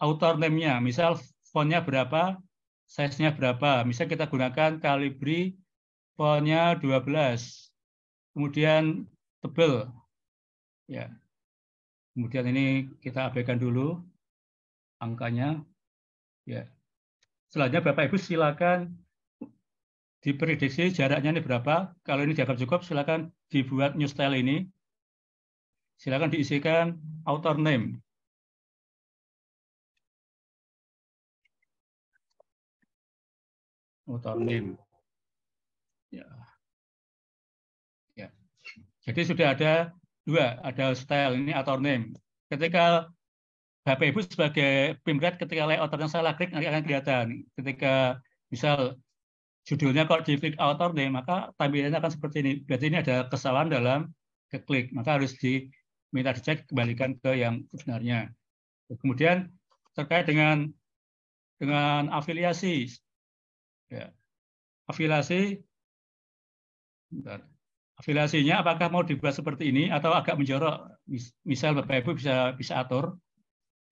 author name-nya. Misal fontnya berapa, size-nya berapa. Misal kita gunakan Calibri polnya 12. Kemudian tebel. Ya. Kemudian ini kita abaikan dulu angkanya. Ya. Selanjutnya Bapak Ibu silakan diprediksi jaraknya ini berapa. Kalau ini dianggap cukup, silakan dibuat new style ini. Silakan diisikan author name. Author name. Jadi sudah ada dua, ada style ini author name. Ketika Bapak Ibu sebagai pimret ketika yang salah klik nanti akan kelihatan. Ketika misal judulnya kalau di klik author name maka tampilannya akan seperti ini. Berarti ini ada kesalahan dalam klik maka harus diminta dicek kembalikan ke yang sebenarnya. Kemudian terkait dengan dengan afiliasi. Ya. Afiliasi bentar afiliasinya apakah mau dibuat seperti ini atau agak menjorok misal Bapak Ibu bisa bisa atur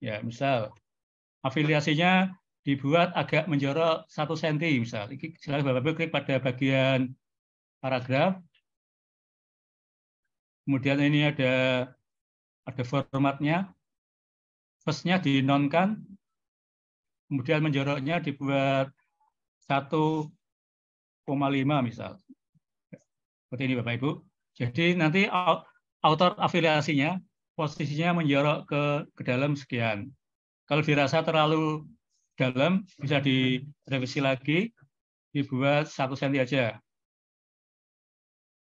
ya misal afiliasinya dibuat agak menjorok satu senti misal silakan Bapak Ibu klik pada bagian paragraf kemudian ini ada ada formatnya firstnya dinonkan kemudian menjoroknya dibuat 1,5 misal seperti ini Bapak Ibu. Jadi nanti autor afiliasinya posisinya menjorok ke ke dalam sekian. Kalau dirasa terlalu dalam bisa direvisi lagi, dibuat satu senti aja.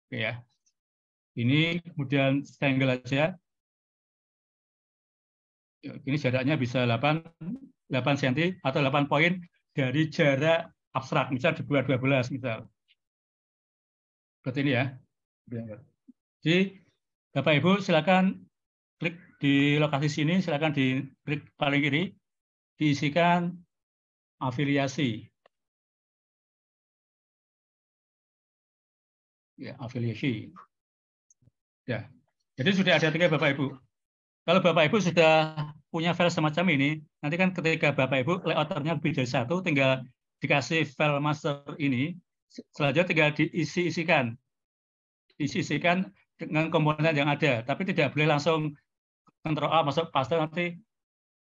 Oke ya. Ini kemudian triangle aja. Ini jaraknya bisa 8 8 cm atau 8 poin dari jarak abstrak, misal dibuat 12 misal. Seperti ini ya. Jadi Bapak Ibu silakan klik di lokasi sini, silakan di klik paling kiri, diisikan afiliasi. Ya, afiliasi. Ya. Jadi sudah ada tiga Bapak Ibu. Kalau Bapak Ibu sudah punya file semacam ini, nanti kan ketika Bapak Ibu layouternya lebih dari satu, tinggal dikasih file master ini, selanjutnya tinggal diisi-isikan. Diisi-isikan dengan komponen yang ada, tapi tidak boleh langsung kontrol A masuk paste nanti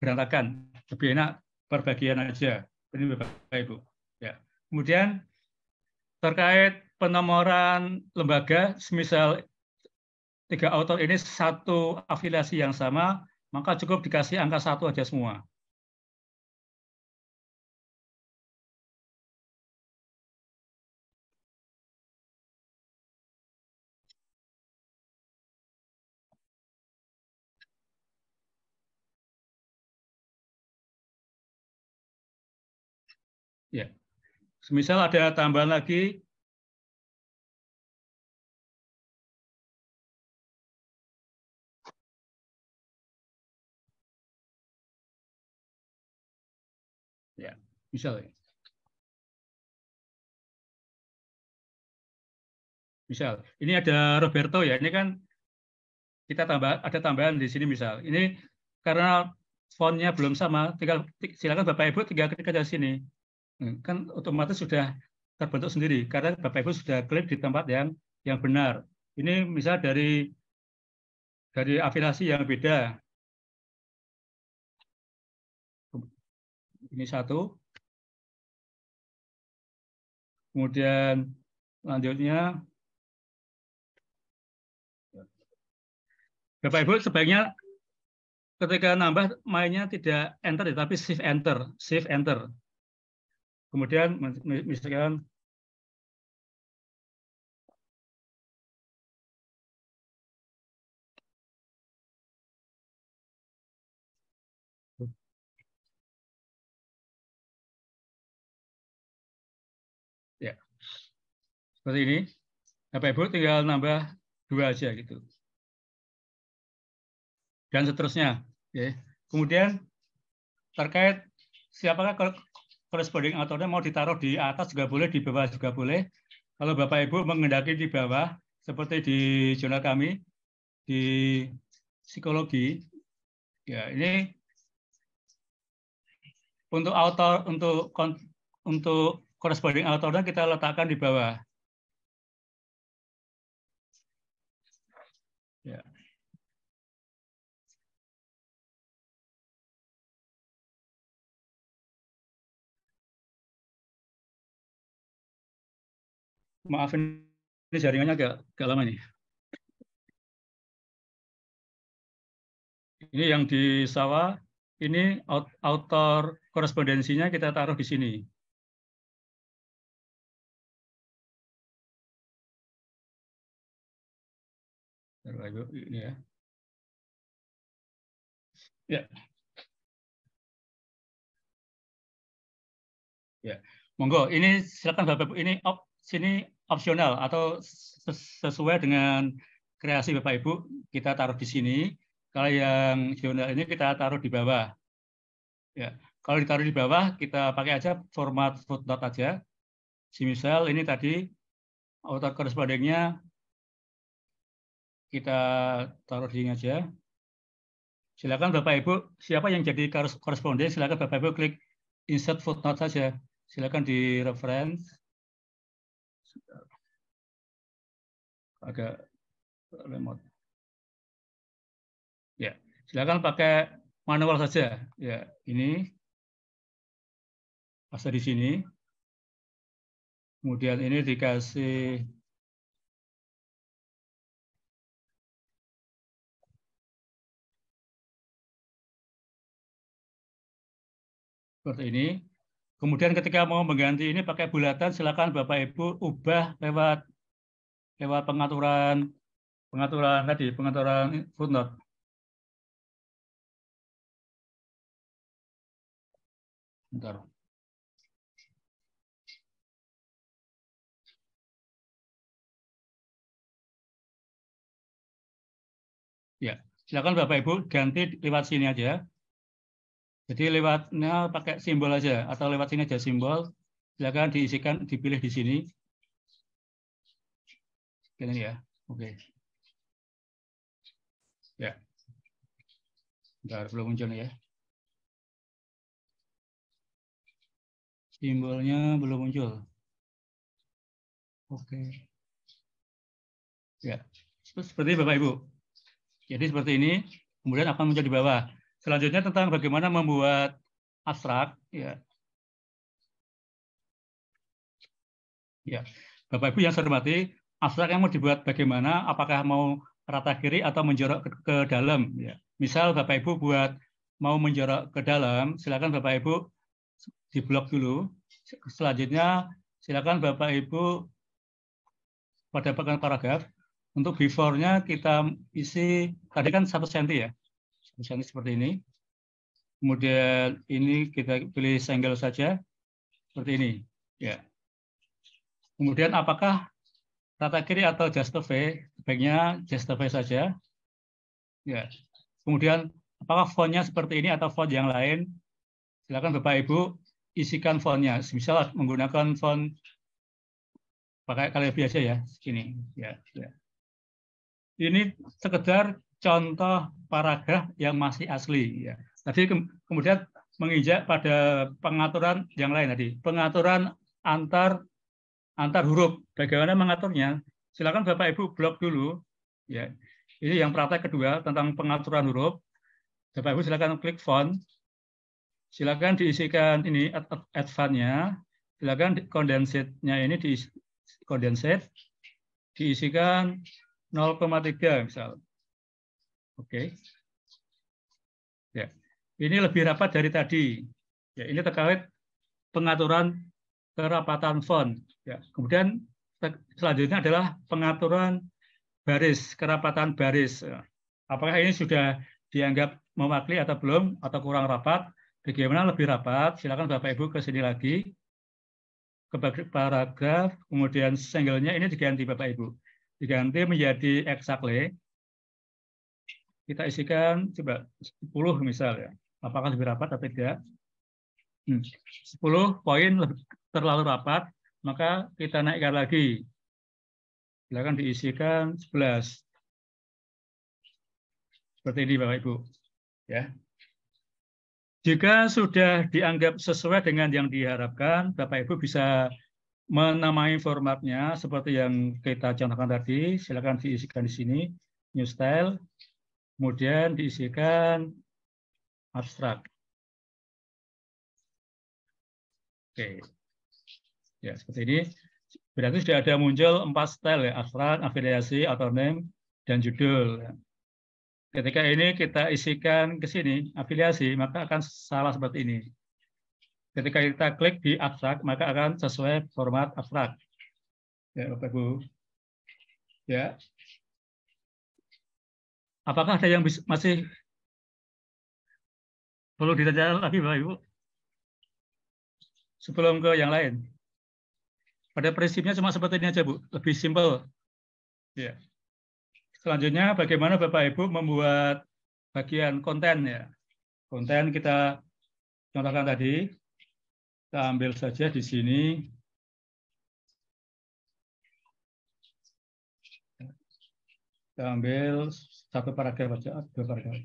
berantakan. Lebih enak perbagian aja. Ini Bapak Ibu. Ya. Kemudian terkait penomoran lembaga, semisal tiga autor ini satu afiliasi yang sama, maka cukup dikasih angka satu aja semua. Semisal ada tambahan lagi, ya, misalnya. Misal, ini ada Roberto ya, ini kan kita tambah ada tambahan di sini misal. Ini karena fontnya belum sama, tinggal silakan Bapak Ibu tinggal klik aja sini. Hmm, kan otomatis sudah terbentuk sendiri karena Bapak Ibu sudah klik di tempat yang yang benar. Ini misal dari dari afiliasi yang beda. Ini satu. Kemudian lanjutnya Bapak Ibu sebaiknya ketika nambah mainnya tidak enter ya, tapi shift enter, shift enter. Kemudian misalkan ya seperti ini Bapak Ibu tinggal nambah dua aja gitu dan seterusnya ya. kemudian terkait siapakah corresponding authornya mau ditaruh di atas juga boleh, di bawah juga boleh. Kalau Bapak Ibu mengendaki di bawah, seperti di jurnal kami, di psikologi, ya ini untuk author, untuk untuk corresponding authornya kita letakkan di bawah. Maaf ini jaringannya agak, agak lama nih. Ini yang di sawah, ini author korespondensinya kita taruh di sini. Ini ya. Ya. Ya. Monggo, ini silakan Bapak Ibu ini op sini opsional atau sesuai dengan kreasi Bapak Ibu kita taruh di sini. Kalau yang zona ini kita taruh di bawah. Ya, kalau ditaruh di bawah kita pakai aja format footnote aja. Semisal ini tadi autor korespondennya kita taruh di sini aja. Silakan Bapak Ibu, siapa yang jadi koresponden, silakan Bapak Ibu klik insert footnote saja. Silakan di reference agak remote. Ya, silakan pakai manual saja. Ya, ini pasti di sini. Kemudian ini dikasih seperti ini. Kemudian ketika mau mengganti ini pakai bulatan, silakan Bapak Ibu ubah lewat lewat pengaturan pengaturan tadi, pengaturan footnote. Bentar. Ya, silakan Bapak Ibu ganti lewat sini aja. Jadi lewatnya pakai simbol aja atau lewat sini aja simbol. Silakan diisikan, dipilih di sini. ini ya. Oke. Ya. Bentar, belum muncul ya. Simbolnya belum muncul. Oke. Ya, Ya. Seperti Bapak Ibu. Jadi seperti ini, kemudian akan muncul di bawah. Selanjutnya tentang bagaimana membuat abstrak. Ya. Ya. Bapak Ibu yang saya hormati, abstrak yang mau dibuat bagaimana? Apakah mau rata kiri atau menjorok ke, ke dalam? Ya. Misal Bapak Ibu buat mau menjorok ke dalam, silakan Bapak Ibu di blok dulu. Selanjutnya silakan Bapak Ibu pada bagian paragraf untuk before-nya kita isi tadi kan satu senti ya misalnya seperti ini. Kemudian ini kita pilih single saja, seperti ini. Ya. Kemudian apakah tata kiri atau justify? Sebaiknya justify saja. Ya. Kemudian apakah fontnya seperti ini atau font yang lain? Silakan Bapak Ibu isikan fontnya. Misal menggunakan font pakai kalian biasa ya, segini. Ya, ya. Ini sekedar contoh paragraf yang masih asli. Ya. Tadi ke kemudian menginjak pada pengaturan yang lain tadi, pengaturan antar antar huruf. Bagaimana mengaturnya? Silakan Bapak Ibu blok dulu. Ya. Ini yang praktek kedua tentang pengaturan huruf. Bapak Ibu silakan klik font. Silakan diisikan ini advance-nya. Silakan condensate ini di condensate diisikan 0,3 misal. Oke. Okay. Ya. Ini lebih rapat dari tadi. Ya, ini terkait pengaturan kerapatan font. Ya. Kemudian selanjutnya adalah pengaturan baris, kerapatan baris. Ya. Apakah ini sudah dianggap mewakili atau belum atau kurang rapat? Bagaimana lebih rapat? Silakan Bapak Ibu ke sini lagi ke paragraf, kemudian senggolnya ini diganti Bapak Ibu. Diganti menjadi exactly kita isikan coba 10 misal ya. Apakah lebih rapat atau tidak? Hmm. 10 poin terlalu rapat, maka kita naikkan lagi. Silakan diisikan 11. Seperti ini Bapak Ibu. Ya. Jika sudah dianggap sesuai dengan yang diharapkan, Bapak Ibu bisa menamai formatnya seperti yang kita contohkan tadi. Silakan diisikan di sini, new style Kemudian diisikan abstrak. Oke. Ya, seperti ini. Berarti sudah ada muncul empat style, ya, abstrak, afiliasi, author name, dan judul. Ketika ini kita isikan ke sini, afiliasi, maka akan salah seperti ini. Ketika kita klik di abstrak, maka akan sesuai format abstrak. Ya, Bapak Ibu. Ya, Apakah ada yang masih perlu ditanya lagi, Bapak Ibu? Sebelum ke yang lain. Pada prinsipnya cuma seperti ini aja, Bu. Lebih simpel. Ya. Selanjutnya, bagaimana Bapak Ibu membuat bagian konten ya. Konten kita contohkan tadi, kita ambil saja di sini. Kita ambil satu paragraf aja, dua paragraf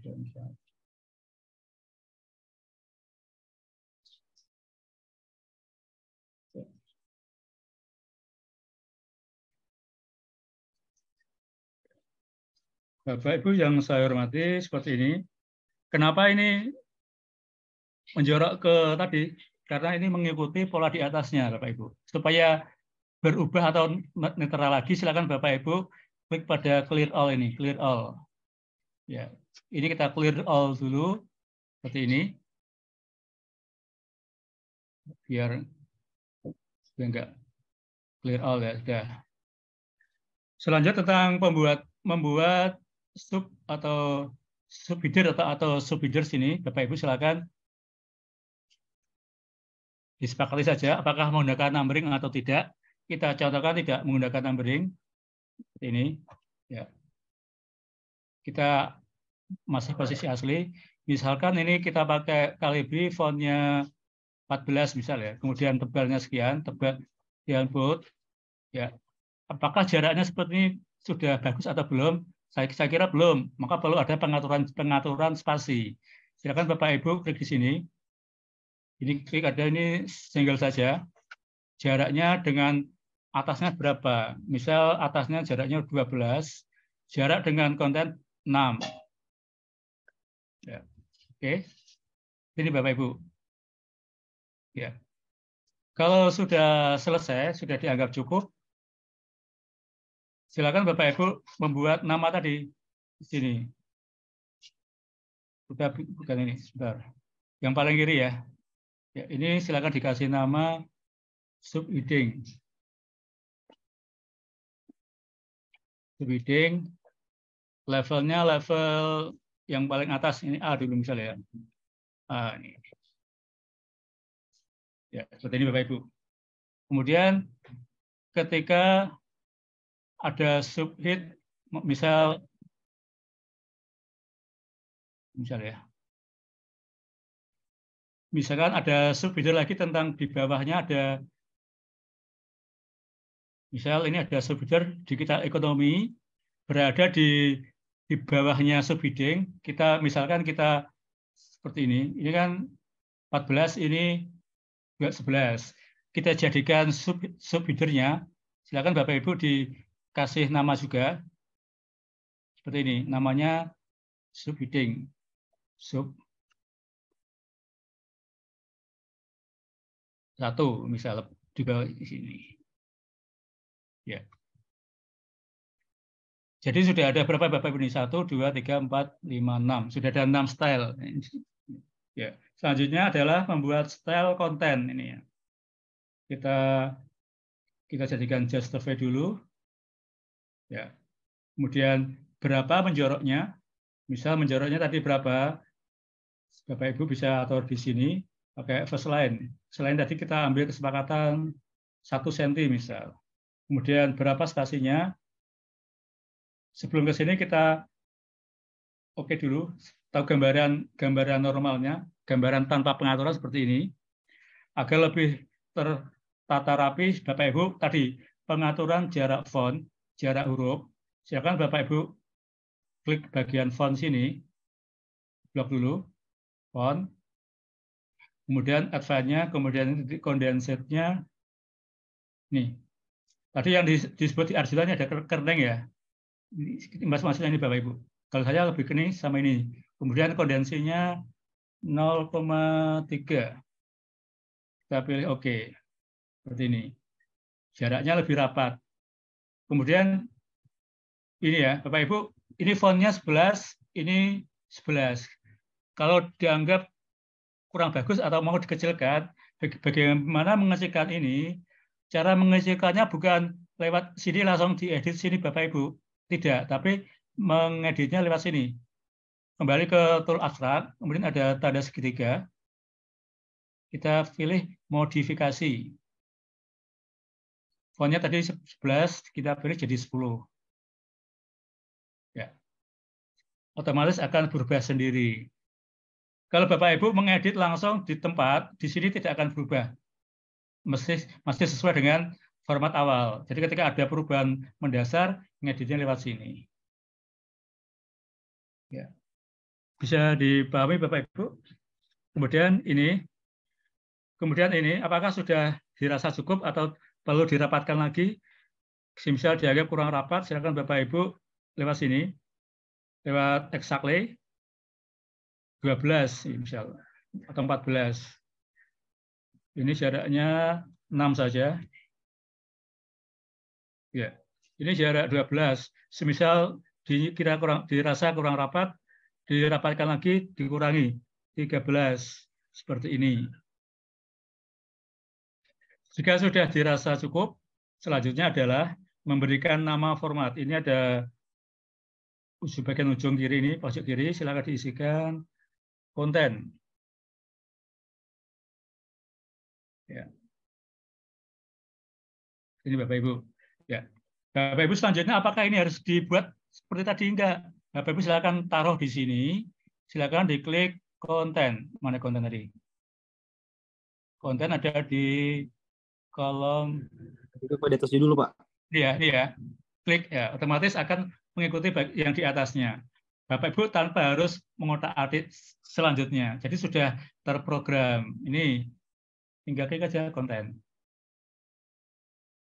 Bapak Ibu yang saya hormati seperti ini. Kenapa ini menjorok ke tadi? Karena ini mengikuti pola di atasnya, Bapak Ibu. Supaya berubah atau netral lagi, silakan Bapak Ibu klik pada clear all ini, clear all. Ya, ini kita clear all dulu seperti ini. Biar sudah enggak clear all ya sudah. Selanjutnya tentang pembuat membuat sub atau sub atau atau sub sini Bapak Ibu silakan disepakati saja apakah menggunakan numbering atau tidak. Kita contohkan tidak menggunakan numbering seperti ini. Ya kita masih posisi asli. Misalkan ini kita pakai kalibri fontnya 14 misalnya. kemudian tebalnya sekian, tebal sekian bold. Ya, apakah jaraknya seperti ini sudah bagus atau belum? Saya, saya kira belum, maka perlu ada pengaturan pengaturan spasi. Silakan Bapak Ibu klik di sini. Ini klik ada ini single saja. Jaraknya dengan atasnya berapa? Misal atasnya jaraknya 12, jarak dengan konten 6. Ya. Oke. Ini Bapak Ibu. Ya. Kalau sudah selesai, sudah dianggap cukup, silakan Bapak Ibu membuat nama tadi di sini. Sudah bukan ini, sebentar. Yang paling kiri ya. ya ini silakan dikasih nama subheading. Subheading levelnya level yang paling atas ini A dulu misalnya ya. A ini. Ya, seperti ini Bapak Ibu. Kemudian ketika ada subhit misal misalnya ya. misalkan ada subheader lagi tentang di bawahnya ada misal ini ada di kita ekonomi berada di di bawahnya subheading kita misalkan kita seperti ini, ini kan 14 ini juga 11. Kita jadikan sub subheadernya Silakan Bapak Ibu dikasih nama juga. Seperti ini, namanya subheading Sub satu misalnya juga di sini. Ya. Jadi sudah ada berapa Bapak Ibu ini? Satu, dua, tiga, empat, lima, enam. Sudah ada enam style. ya. Selanjutnya adalah membuat style konten ini ya. Kita kita jadikan just survey dulu. Ya. Kemudian berapa menjoroknya? Misal menjoroknya tadi berapa? Bapak Ibu bisa atur di sini pakai first line. Selain tadi kita ambil kesepakatan satu senti misal. Kemudian berapa spasinya? sebelum ke sini kita oke okay dulu tahu gambaran gambaran normalnya, gambaran tanpa pengaturan seperti ini. Agar lebih tertata rapi, Bapak Ibu tadi pengaturan jarak font, jarak huruf. Silakan Bapak Ibu klik bagian font sini. Blok dulu font. Kemudian advance-nya, kemudian condensed-nya. Nih. Tadi yang disebut di arsitanya ada kerneng ya. Ini mas ini Bapak Ibu. Kalau saya lebih kini sama ini. Kemudian kondensinya 0,3. Kita pilih oke. Okay. Seperti ini. Jaraknya lebih rapat. Kemudian ini ya, Bapak Ibu, ini fontnya 11, ini 11. Kalau dianggap kurang bagus atau mau dikecilkan, bagaimana mengecilkan ini? Cara mengecilkannya bukan lewat sini langsung diedit sini Bapak Ibu. Tidak, tapi mengeditnya lewat sini. Kembali ke tool abstrak, kemudian ada tanda segitiga. Kita pilih modifikasi. Fontnya tadi 11, kita pilih jadi 10. Ya. Otomatis akan berubah sendiri. Kalau Bapak Ibu mengedit langsung di tempat, di sini tidak akan berubah. Masih, masih sesuai dengan format awal. Jadi ketika ada perubahan mendasar, ngeditnya lewat sini. Ya. Bisa dipahami Bapak Ibu? Kemudian ini. Kemudian ini, apakah sudah dirasa cukup atau perlu dirapatkan lagi? Misal dianggap kurang rapat, silakan Bapak Ibu lewat sini. Lewat exactly. 12 misal atau 14. Ini jaraknya 6 saja. Ya. Ini jarak 12. Semisal dikira kurang dirasa kurang rapat, dirapatkan lagi dikurangi 13 seperti ini. Jika sudah dirasa cukup, selanjutnya adalah memberikan nama format. Ini ada bagian ujung kiri ini, pojok kiri, silakan diisikan konten. Ya. Ini Bapak Ibu. Ya. Bapak Ibu selanjutnya apakah ini harus dibuat seperti tadi enggak? Bapak Ibu silakan taruh di sini. Silakan diklik konten. Mana konten tadi? Konten ada di kolom itu di atas dulu Pak. Iya, iya. Klik ya, otomatis akan mengikuti yang di atasnya. Bapak Ibu tanpa harus mengotak-atik selanjutnya. Jadi sudah terprogram. Ini tinggal klik aja konten.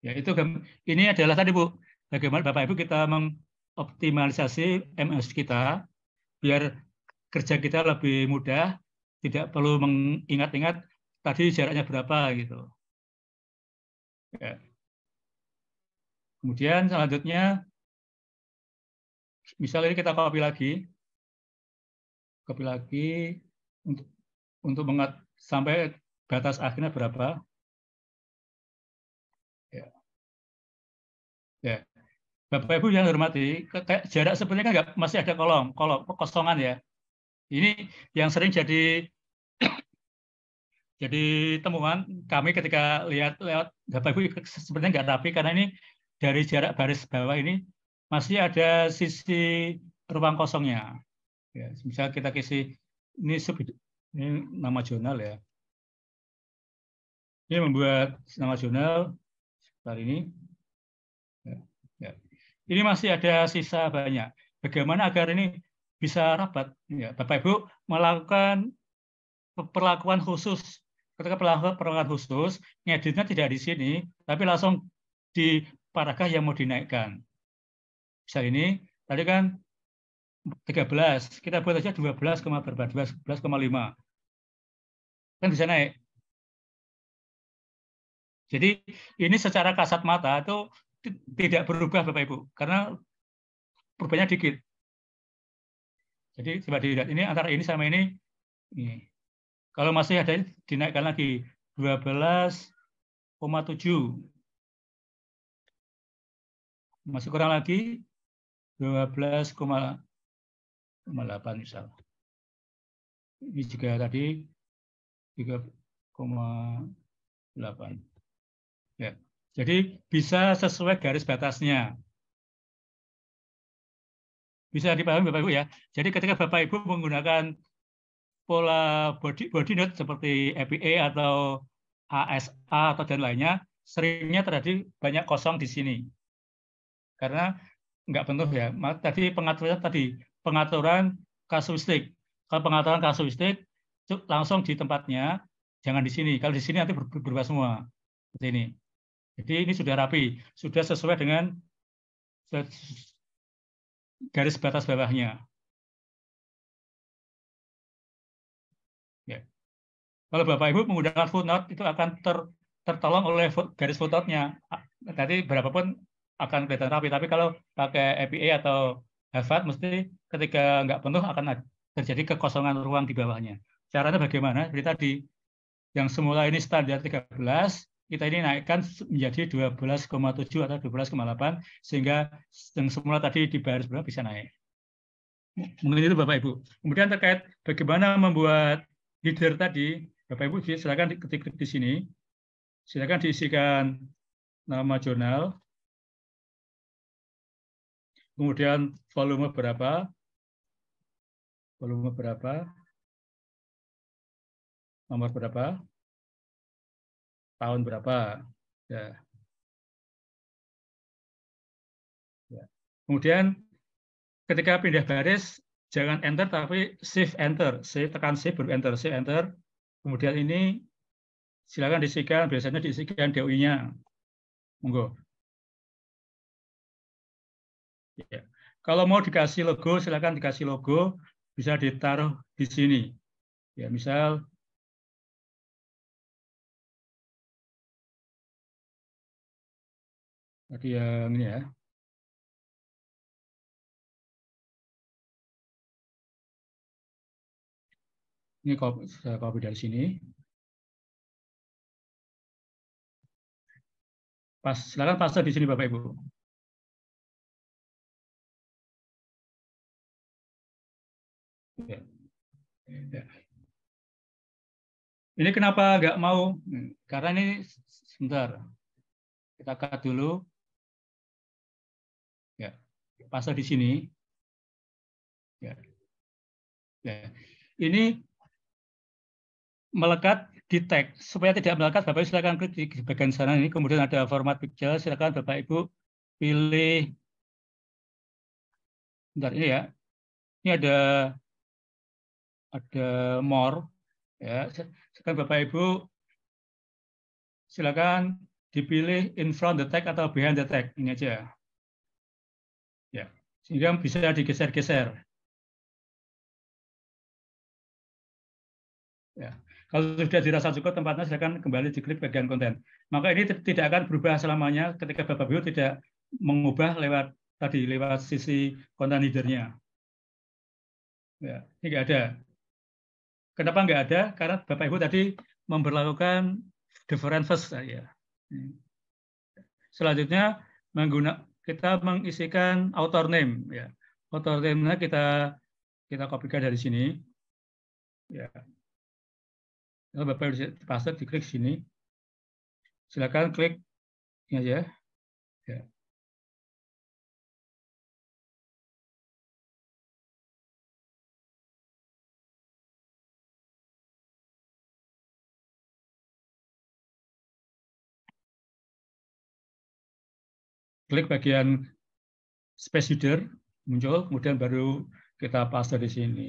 Ya, itu ini adalah tadi Bu, bagaimana Bapak Ibu kita mengoptimalisasi MS kita biar kerja kita lebih mudah, tidak perlu mengingat-ingat tadi jaraknya berapa gitu. Ya. Kemudian selanjutnya, misalnya ini kita copy lagi, copy lagi untuk, untuk mengat, sampai batas akhirnya berapa. Ya. Hmm. Bapak Ibu yang hormati, kayak jarak sebenarnya kan masih ada kolom, kolom kosongan ya. Ini yang sering jadi jadi temuan kami ketika lihat lewat Bapak Ibu sebenarnya nggak rapi karena ini dari jarak baris bawah ini masih ada sisi ruang kosongnya. Ya, misal kita kasih ini sub, ini nama jurnal ya. Ini membuat nama jurnal sebentar ini ini masih ada sisa banyak. Bagaimana agar ini bisa rapat? Ya, Bapak Ibu melakukan perlakuan khusus. Ketika perlakuan perlakuan khusus, ngeditnya tidak di sini, tapi langsung di paragraf yang mau dinaikkan. Misal ini, tadi kan 13, kita buat aja 12, berapa? 12,5. Kan bisa naik. Jadi ini secara kasat mata itu tidak berubah Bapak Ibu karena perubahannya dikit. Jadi coba dilihat ini antara ini sama ini. ini. Kalau masih ada dinaikkan lagi 12,7 masih kurang lagi 12,8 misal. Ini juga tadi 3,8. Ya. Jadi bisa sesuai garis batasnya. Bisa dipahami Bapak Ibu ya. Jadi ketika Bapak Ibu menggunakan pola body, body note seperti EPA atau ASA atau dan lainnya, seringnya terjadi banyak kosong di sini. Karena nggak bentuk ya. Tadi pengaturan tadi pengaturan kasuistik. Kalau pengaturan kasuistik langsung di tempatnya, jangan di sini. Kalau di sini nanti berubah semua. Seperti ini. Jadi ini sudah rapi, sudah sesuai dengan garis batas bawahnya. Ya. Kalau Bapak Ibu menggunakan footnote itu akan ter, tertolong oleh garis footnote-nya. Nanti berapapun akan kelihatan rapi, tapi kalau pakai APA atau Harvard mesti ketika nggak penuh akan terjadi kekosongan ruang di bawahnya. Caranya bagaimana? Berita di yang semula ini standar 13, kita ini naikkan menjadi 12,7 atau 12,8 sehingga yang semula tadi di baris berapa bisa naik. Mungkin itu Bapak Ibu. Kemudian terkait bagaimana membuat header tadi, Bapak Ibu silakan diketik di sini. Silakan diisikan nama jurnal. Kemudian volume berapa? Volume berapa? Nomor berapa? tahun berapa. Ya. ya. Kemudian ketika pindah baris jangan enter tapi shift enter, shift tekan shift baru enter, shift enter. Kemudian ini silakan diisikan, biasanya diisikan DOI-nya. Monggo. Ya. Kalau mau dikasih logo, silakan dikasih logo, bisa ditaruh di sini. Ya, misal Bagi yang ini ya. Ini saya copy dari sini. Pas, silakan paste di sini Bapak Ibu. Ya. Ya. Ini kenapa nggak mau? Hmm, karena ini sebentar. Kita cut dulu pasal di sini. Ya. Ya. Ini melekat di tag. Supaya tidak melekat, Bapak Ibu silakan klik di bagian sana ini. Kemudian ada format picture, silakan Bapak Ibu pilih. Bentar, ini ya. Ini ada ada more. Ya. sekarang Bapak Ibu silakan dipilih in front the tag atau behind the tag. Ini aja sehingga bisa digeser-geser. Ya. Kalau sudah dirasa cukup tempatnya silakan kembali diklik bagian konten. Maka ini tidak akan berubah selamanya ketika Bapak Ibu tidak mengubah lewat tadi lewat sisi konten leadernya. Ya, ini nggak ada. Kenapa nggak ada? Karena Bapak Ibu tadi memperlakukan different first ya. Hmm. Selanjutnya menggunakan kita mengisikan author name ya. Author name-nya kita kita kopikan dari sini. Ya. Lalu Bapak paste diklik sini. Silakan klik ini aja ya. klik bagian space header muncul, kemudian baru kita paste di sini.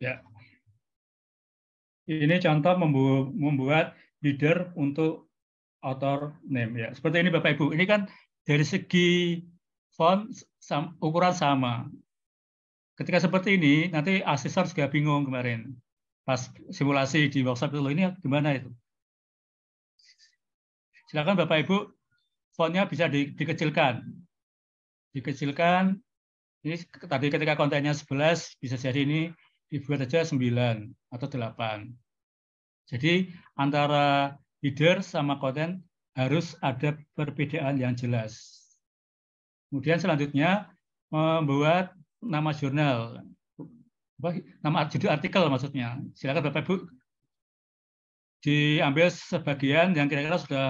Ya. Ini contoh membuat header untuk author name ya. Seperti ini Bapak Ibu. Ini kan dari segi font sam, ukuran sama. Ketika seperti ini, nanti asesor juga bingung kemarin. Pas simulasi di workshop itu, ini gimana itu? Silakan Bapak-Ibu, fontnya bisa di, dikecilkan. Dikecilkan, ini tadi ketika kontennya 11, bisa jadi ini dibuat aja 9 atau 8. Jadi antara header sama konten harus ada perbedaan yang jelas. Kemudian selanjutnya membuat nama jurnal, nama judul artikel maksudnya. Silakan Bapak Ibu diambil sebagian yang kira-kira sudah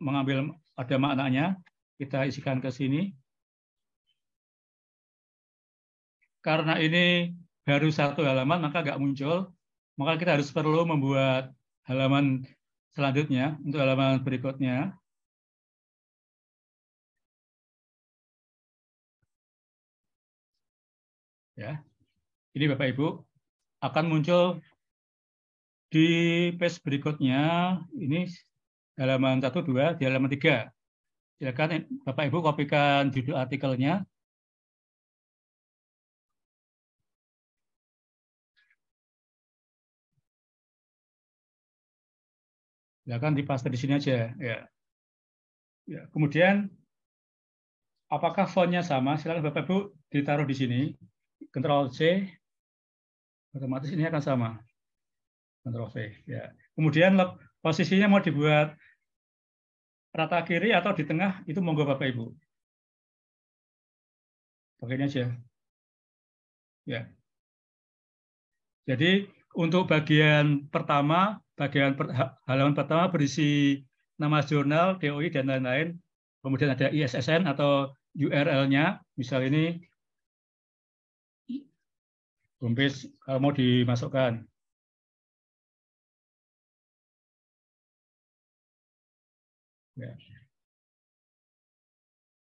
mengambil ada maknanya. Kita isikan ke sini. Karena ini baru satu halaman, maka nggak muncul. Maka kita harus perlu membuat halaman selanjutnya untuk halaman berikutnya. ya. Ini Bapak Ibu akan muncul di page berikutnya ini halaman 1 2 di halaman 3. Silakan eh, Bapak Ibu kopikan judul artikelnya. Silakan dipaste di sini aja ya. Ya, kemudian apakah fontnya sama? Silakan Bapak Ibu ditaruh di sini. Ctrl C, otomatis ini akan sama. Ctrl V. Ya. Kemudian posisinya mau dibuat rata kiri atau di tengah, itu monggo Bapak Ibu. Oke ini aja. Ya. Jadi untuk bagian pertama, bagian per, halaman pertama berisi nama jurnal, DOI, dan lain-lain. Kemudian ada ISSN atau URL-nya. Misal ini Bumpis eh, mau dimasukkan. Ya.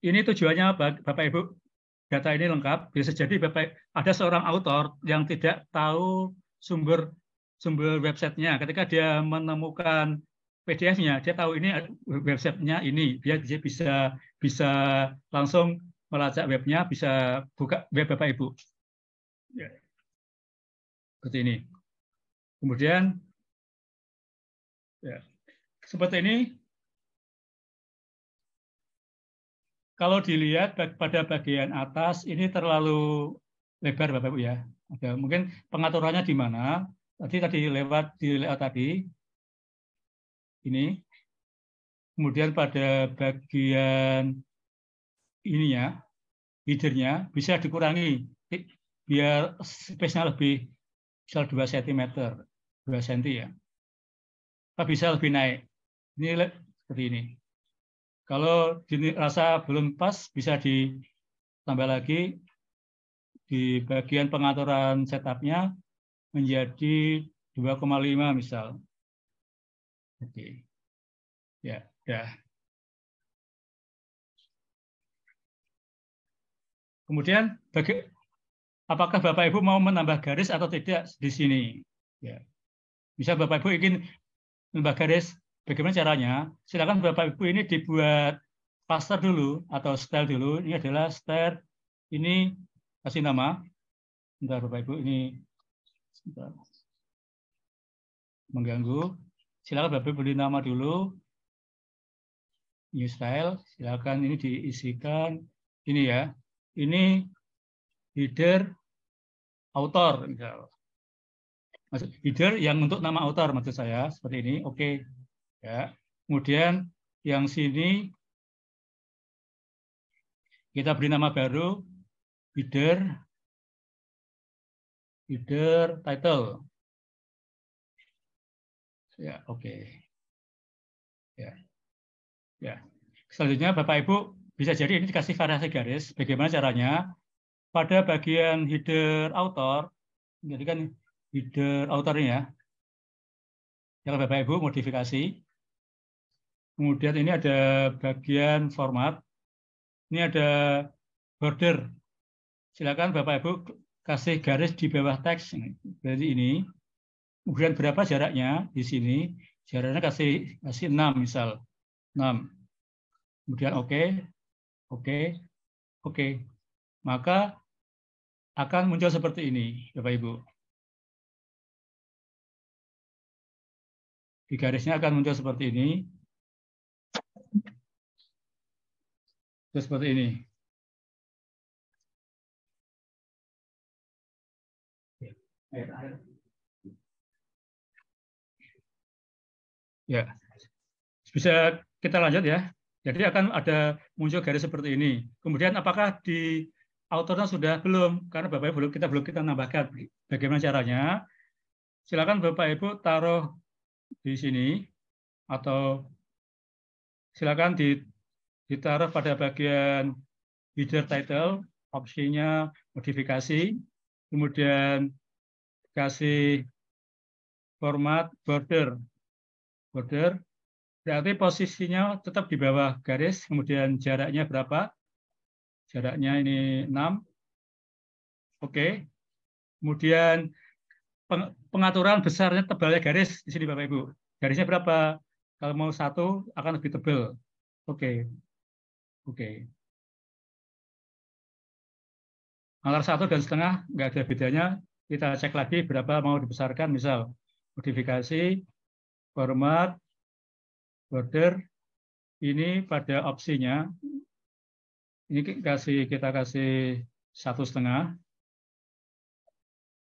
Ini tujuannya apa, Bapak Ibu? Data ini lengkap. Bisa jadi Bapak ada seorang autor yang tidak tahu sumber sumber websitenya. Ketika dia menemukan PDF-nya, dia tahu ini websitenya ini. Dia bisa bisa langsung melacak webnya, bisa buka web Bapak Ibu. Ya seperti ini. Kemudian ya, seperti ini kalau dilihat pada bagian atas ini terlalu lebar Bapak Ibu ya. Ada mungkin pengaturannya di mana? Tadi tadi lewat di layout tadi. Ini. Kemudian pada bagian ininya, headernya bisa dikurangi biar space-nya lebih misal 2 cm, 2 cm ya. Apa bisa lebih naik. Ini seperti ini. Kalau dirasa belum pas, bisa ditambah lagi di bagian pengaturan setupnya menjadi 2,5 misal. Oke. Ya, udah. Kemudian Apakah Bapak Ibu mau menambah garis atau tidak di sini? Ya. Bisa Bapak Ibu ingin menambah garis, bagaimana caranya? Silakan Bapak Ibu ini dibuat cluster dulu atau style dulu. Ini adalah style ini kasih nama. Bentar Bapak Ibu ini bentar. mengganggu. Silakan Bapak Ibu beri nama dulu. New style. Silakan ini diisikan ini ya. Ini header author misal Maksud, header yang untuk nama author maksud saya seperti ini. Oke. Okay. Ya. Kemudian yang sini kita beri nama baru header header title. Ya, oke. Okay. Ya. Ya. Selanjutnya Bapak Ibu bisa jadi ini dikasih variasi garis. Bagaimana caranya? pada bagian header author, jadi kan header authornya ya. Ya Bapak Ibu modifikasi. Kemudian ini ada bagian format. Ini ada border. Silakan Bapak Ibu kasih garis di bawah teks. Jadi ini. Kemudian berapa jaraknya di sini? Jaraknya kasih kasih 6 misal. 6. Kemudian oke. Okay. Oke. Okay. Oke. Okay maka akan muncul seperti ini, Bapak Ibu. Di garisnya akan muncul seperti ini. seperti ini. Ya. Bisa kita lanjut ya. Jadi akan ada muncul garis seperti ini. Kemudian apakah di autornya sudah belum karena Bapak Ibu kita belum kita nambahkan bagaimana caranya. Silakan Bapak Ibu taruh di sini atau silakan ditaruh pada bagian header title opsinya modifikasi kemudian kasih format border border berarti posisinya tetap di bawah garis kemudian jaraknya berapa Jaraknya ini 6. Oke. Kemudian pengaturan besarnya tebalnya garis di sini Bapak Ibu. Garisnya berapa? Kalau mau satu akan lebih tebal. Oke. Oke. Antara satu dan setengah nggak ada bedanya. Kita cek lagi berapa mau dibesarkan. Misal modifikasi, format, border. Ini pada opsinya ini kasih kita kasih satu setengah.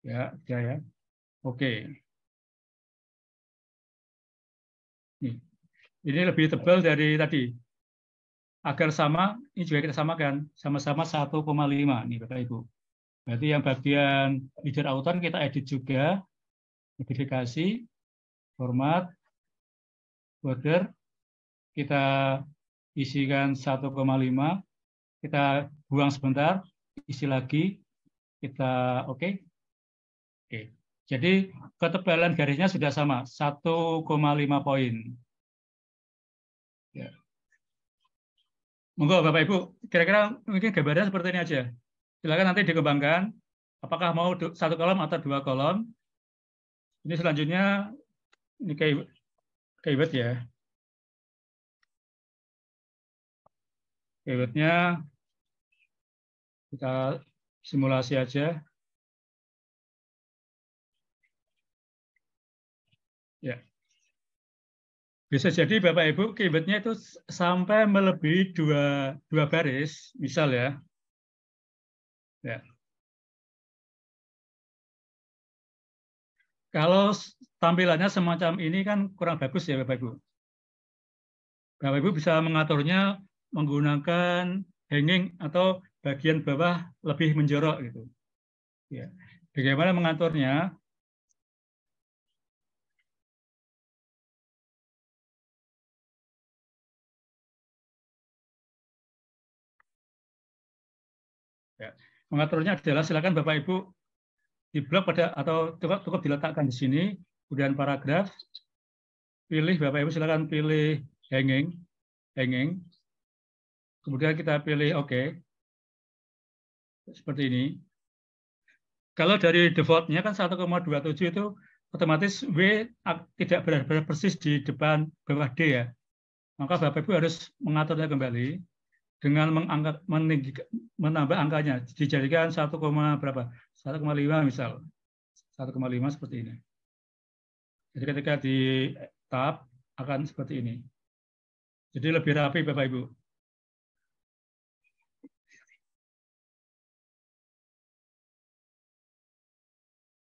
Ya, ya, ya. Oke. Ini. lebih tebal dari tadi. Agar sama, ini juga kita samakan. Sama-sama 1,5 nih Bapak-Ibu. Berarti yang bagian leader autan kita edit juga. Modifikasi, format, border. Kita isikan 1,5 kita buang sebentar, isi lagi, kita oke. Okay. Oke. Jadi ketebalan garisnya sudah sama, 1,5 poin. Ya. Monggo Bapak Ibu, kira-kira mungkin gambarnya seperti ini aja. Silakan nanti dikembangkan apakah mau satu kolom atau dua kolom. Ini selanjutnya ini keyword ya. Berikutnya kita simulasi aja. Ya. Bisa jadi Bapak Ibu kebetnya itu sampai melebihi dua, dua baris, misal ya. ya. Kalau tampilannya semacam ini kan kurang bagus ya Bapak Ibu. Bapak Ibu bisa mengaturnya menggunakan hanging atau bagian bawah lebih menjorok gitu. Ya. Bagaimana mengaturnya? Ya. Mengaturnya adalah silakan Bapak Ibu di blok pada atau cukup, cukup diletakkan di sini, kemudian paragraf, pilih Bapak Ibu silakan pilih hanging, hanging, Kemudian kita pilih oke. Seperti ini. Kalau dari defaultnya kan 1,27 itu otomatis W tidak benar-benar persis di depan bawah D ya. Maka Bapak-Ibu harus mengaturnya kembali dengan mengangkat, menambah angkanya. Dijadikan 1, berapa? 1,5 misal. 1,5 seperti ini. Jadi ketika di tab akan seperti ini. Jadi lebih rapi Bapak Ibu.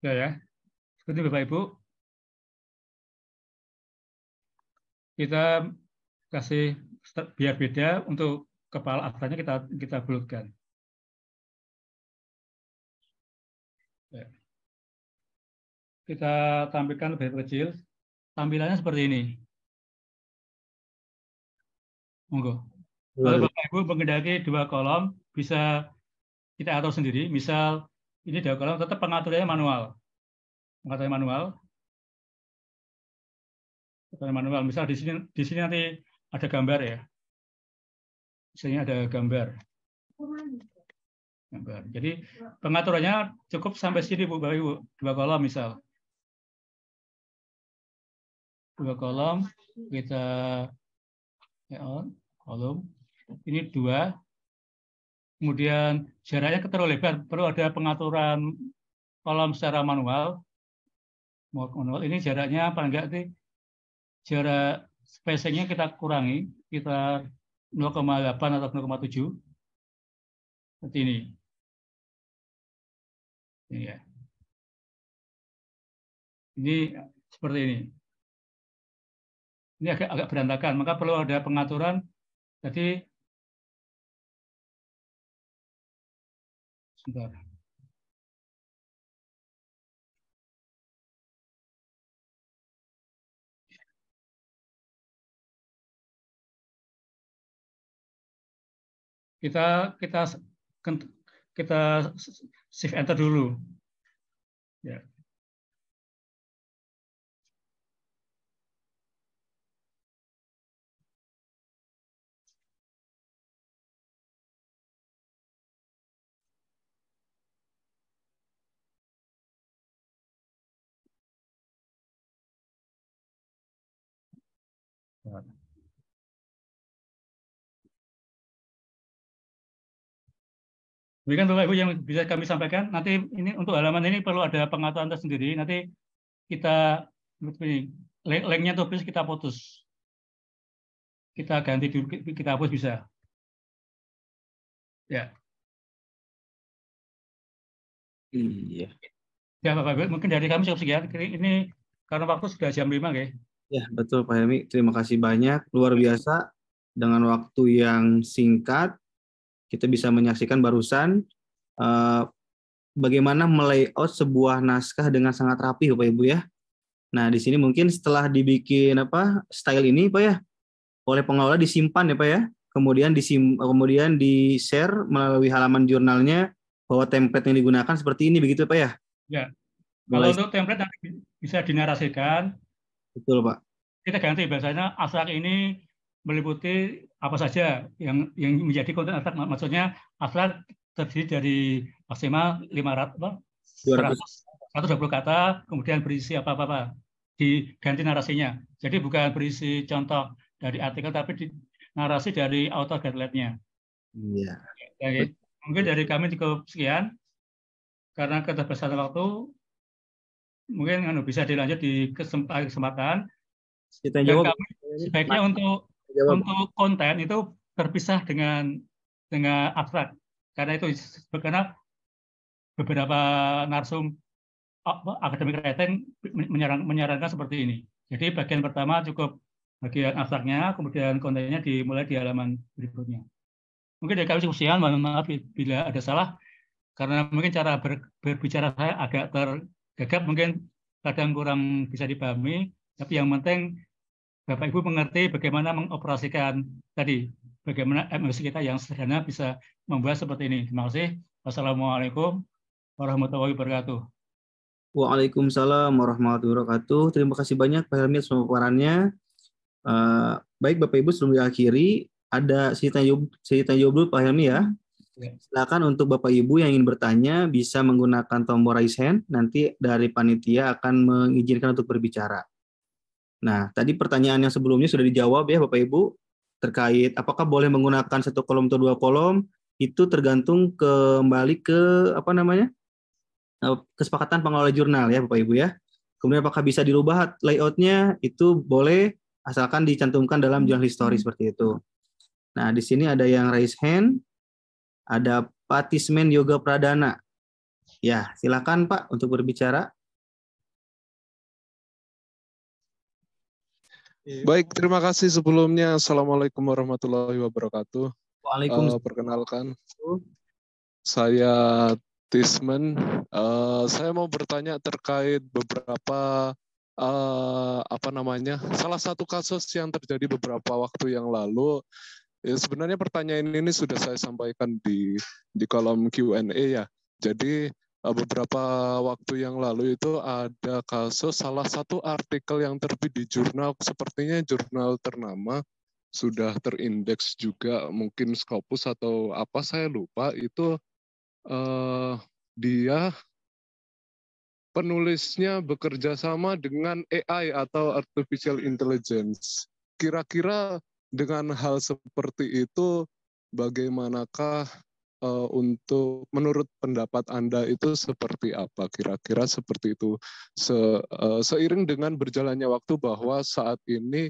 Ya ya. Seperti Bapak Ibu. Kita kasih biar beda untuk kepala atasnya kita kita bulatkan. Ya. Kita tampilkan lebih kecil. Tampilannya seperti ini. Monggo. Kalau Bapak Ibu mengendaki dua kolom bisa kita atur sendiri. Misal ini kolom. tetap pengaturannya manual. Pengaturannya manual. Pengaturannya manual. Misal di sini di sini nanti ada gambar ya. Misalnya ada gambar. Gambar. Jadi pengaturannya cukup sampai sini Bu Bapak Ibu, dua kolom misal. Dua kolom kita ya, kolom ini dua kemudian jaraknya terlalu lebar, perlu ada pengaturan kolom secara manual. Manual ini jaraknya apa enggak sih jarak spacingnya kita kurangi, kita 0,8 atau 0,7 seperti ini. Ini ya. Ini seperti ini. Ini agak agak berantakan, maka perlu ada pengaturan. Jadi saudara. Kita kita kita shift enter dulu. Ya. Demikian Bapak Ibu yang bisa kami sampaikan. Nanti ini untuk halaman ini perlu ada pengaturan tersendiri. Nanti kita link-nya tuh bisa kita putus. Kita ganti dulu, kita hapus bisa. Ya. Iya. Ya Bapak Ibu, mungkin dari kami cukup sekian. Ini karena waktu sudah jam 5, ya Ya, betul Pak Helmi. Terima kasih banyak. Luar biasa dengan waktu yang singkat kita bisa menyaksikan barusan uh, bagaimana melayout sebuah naskah dengan sangat rapi Bapak Ibu ya. Nah, di sini mungkin setelah dibikin apa style ini Pak ya oleh pengelola disimpan ya Pak ya. Kemudian disim kemudian di-share melalui halaman jurnalnya bahwa template yang digunakan seperti ini begitu Pak ya. Ya. Kalau untuk template nanti bisa dinarasikan. Betul Pak. Kita ganti biasanya asal ini meliputi apa saja yang yang menjadi konten atlet maksudnya atlet terdiri dari maksimal 500 apa? 100 120 kata kemudian berisi apa-apa diganti narasinya. Jadi bukan berisi contoh dari artikel tapi di, narasi dari author guideline-nya. Iya. Yeah. Mungkin dari kami cukup sekian karena keterbatasan waktu mungkin anu, bisa dilanjut di kesempatan. Kita jawab. sebaiknya untuk untuk konten itu terpisah dengan dengan abstrak karena itu karena beberapa narsum akademik writing menyarankan, menyarankan seperti ini. Jadi bagian pertama cukup bagian abstraknya, kemudian kontennya dimulai di halaman berikutnya. Mungkin dari kami sih mohon maaf bila ada salah, karena mungkin cara ber, berbicara saya agak tergagap, mungkin kadang kurang bisa dipahami, tapi yang penting Bapak Ibu mengerti bagaimana mengoperasikan tadi, bagaimana emosi kita yang sederhana bisa membuat seperti ini. Terima kasih. Wassalamualaikum warahmatullahi wabarakatuh. Waalaikumsalam warahmatullahi wabarakatuh. Terima kasih banyak Pak Helmi atas pemaparannya. Uh, baik Bapak Ibu sebelum diakhiri ada cerita yob, cerita Pak Helmi ya. ya. Silakan untuk Bapak Ibu yang ingin bertanya bisa menggunakan tombol raise hand. Nanti dari panitia akan mengizinkan untuk berbicara. Nah, tadi pertanyaan yang sebelumnya sudah dijawab ya Bapak Ibu terkait apakah boleh menggunakan satu kolom atau dua kolom itu tergantung kembali ke apa namanya eh, kesepakatan pengelola jurnal ya Bapak Ibu ya. Kemudian apakah bisa dirubah layoutnya itu boleh asalkan dicantumkan dalam jurnal history seperti itu. Nah di sini ada yang raise hand, ada Patismen Yoga Pradana. Ya silakan Pak untuk berbicara. Iya. Baik, terima kasih sebelumnya. Assalamualaikum warahmatullahi wabarakatuh. Waalaikumsalam. Uh, perkenalkan, saya Tisman. Uh, saya mau bertanya terkait beberapa uh, apa namanya salah satu kasus yang terjadi beberapa waktu yang lalu ya sebenarnya pertanyaan ini sudah saya sampaikan di di kolom Q&A ya jadi Eh, beberapa waktu yang lalu itu ada kasus salah satu artikel yang terbit di jurnal sepertinya jurnal ternama sudah terindeks juga mungkin Scopus atau apa saya lupa itu uh, dia penulisnya bekerja sama dengan AI atau artificial intelligence. Kira-kira dengan hal seperti itu bagaimanakah uh, untuk menurut pendapat Anda itu seperti apa kira-kira seperti itu Se, uh, seiring dengan berjalannya waktu bahwa saat ini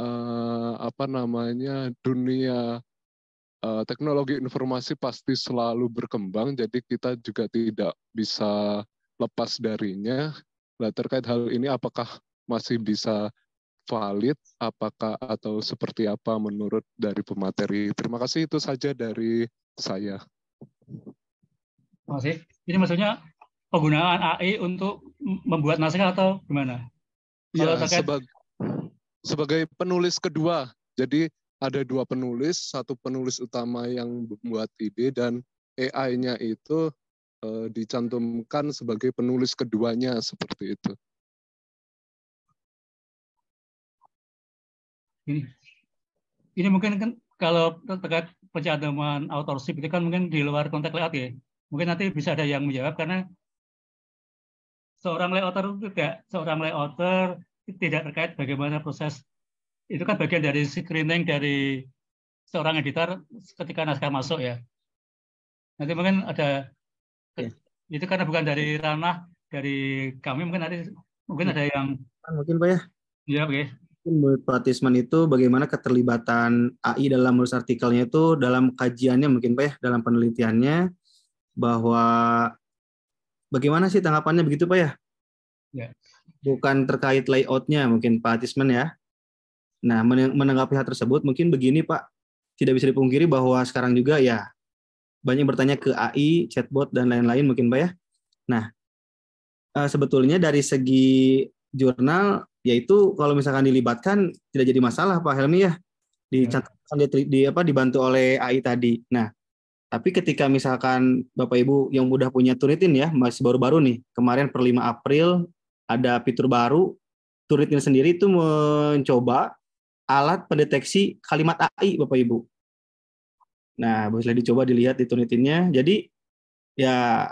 uh, apa namanya dunia uh, teknologi informasi pasti selalu berkembang jadi kita juga tidak bisa lepas darinya. Nah, terkait hal ini apakah masih bisa valid apakah atau seperti apa menurut dari pemateri. Terima kasih itu saja dari saya. Masih. Ini maksudnya penggunaan AI untuk membuat naskah atau gimana? Ya, terkait... sebagai, sebagai penulis kedua. Jadi ada dua penulis, satu penulis utama yang membuat ide dan AI-nya itu e, dicantumkan sebagai penulis keduanya seperti itu. Ini, ini mungkin kan kalau terkait pencantuman authorship itu kan mungkin di luar konteks layout ya. Mungkin nanti bisa ada yang menjawab karena seorang layouter tidak seorang layouter tidak terkait bagaimana proses itu kan bagian dari screening dari seorang editor ketika naskah masuk ya. Nanti mungkin ada ya. itu karena bukan dari ranah dari kami mungkin nanti mungkin iya. ada yang mungkin Pak ya. Iya, oke. Okay. Ya menurut Pak Tisman itu bagaimana keterlibatan AI dalam menulis artikelnya itu dalam kajiannya mungkin Pak ya, dalam penelitiannya bahwa bagaimana sih tanggapannya begitu Pak ya? ya. Bukan terkait layoutnya mungkin Pak Tisman ya. Nah menanggapi hal tersebut mungkin begini Pak, tidak bisa dipungkiri bahwa sekarang juga ya banyak bertanya ke AI, chatbot dan lain-lain mungkin Pak ya. Nah eh, sebetulnya dari segi jurnal yaitu kalau misalkan dilibatkan tidak jadi masalah Pak Helmi ya dicantumkan di, di apa dibantu oleh AI tadi. Nah, tapi ketika misalkan Bapak Ibu yang sudah punya Turitin ya masih baru-baru nih, kemarin per 5 April ada fitur baru Turitin sendiri itu mencoba alat pendeteksi kalimat AI Bapak Ibu. Nah, boleh dicoba dilihat di Turitinnya. Jadi ya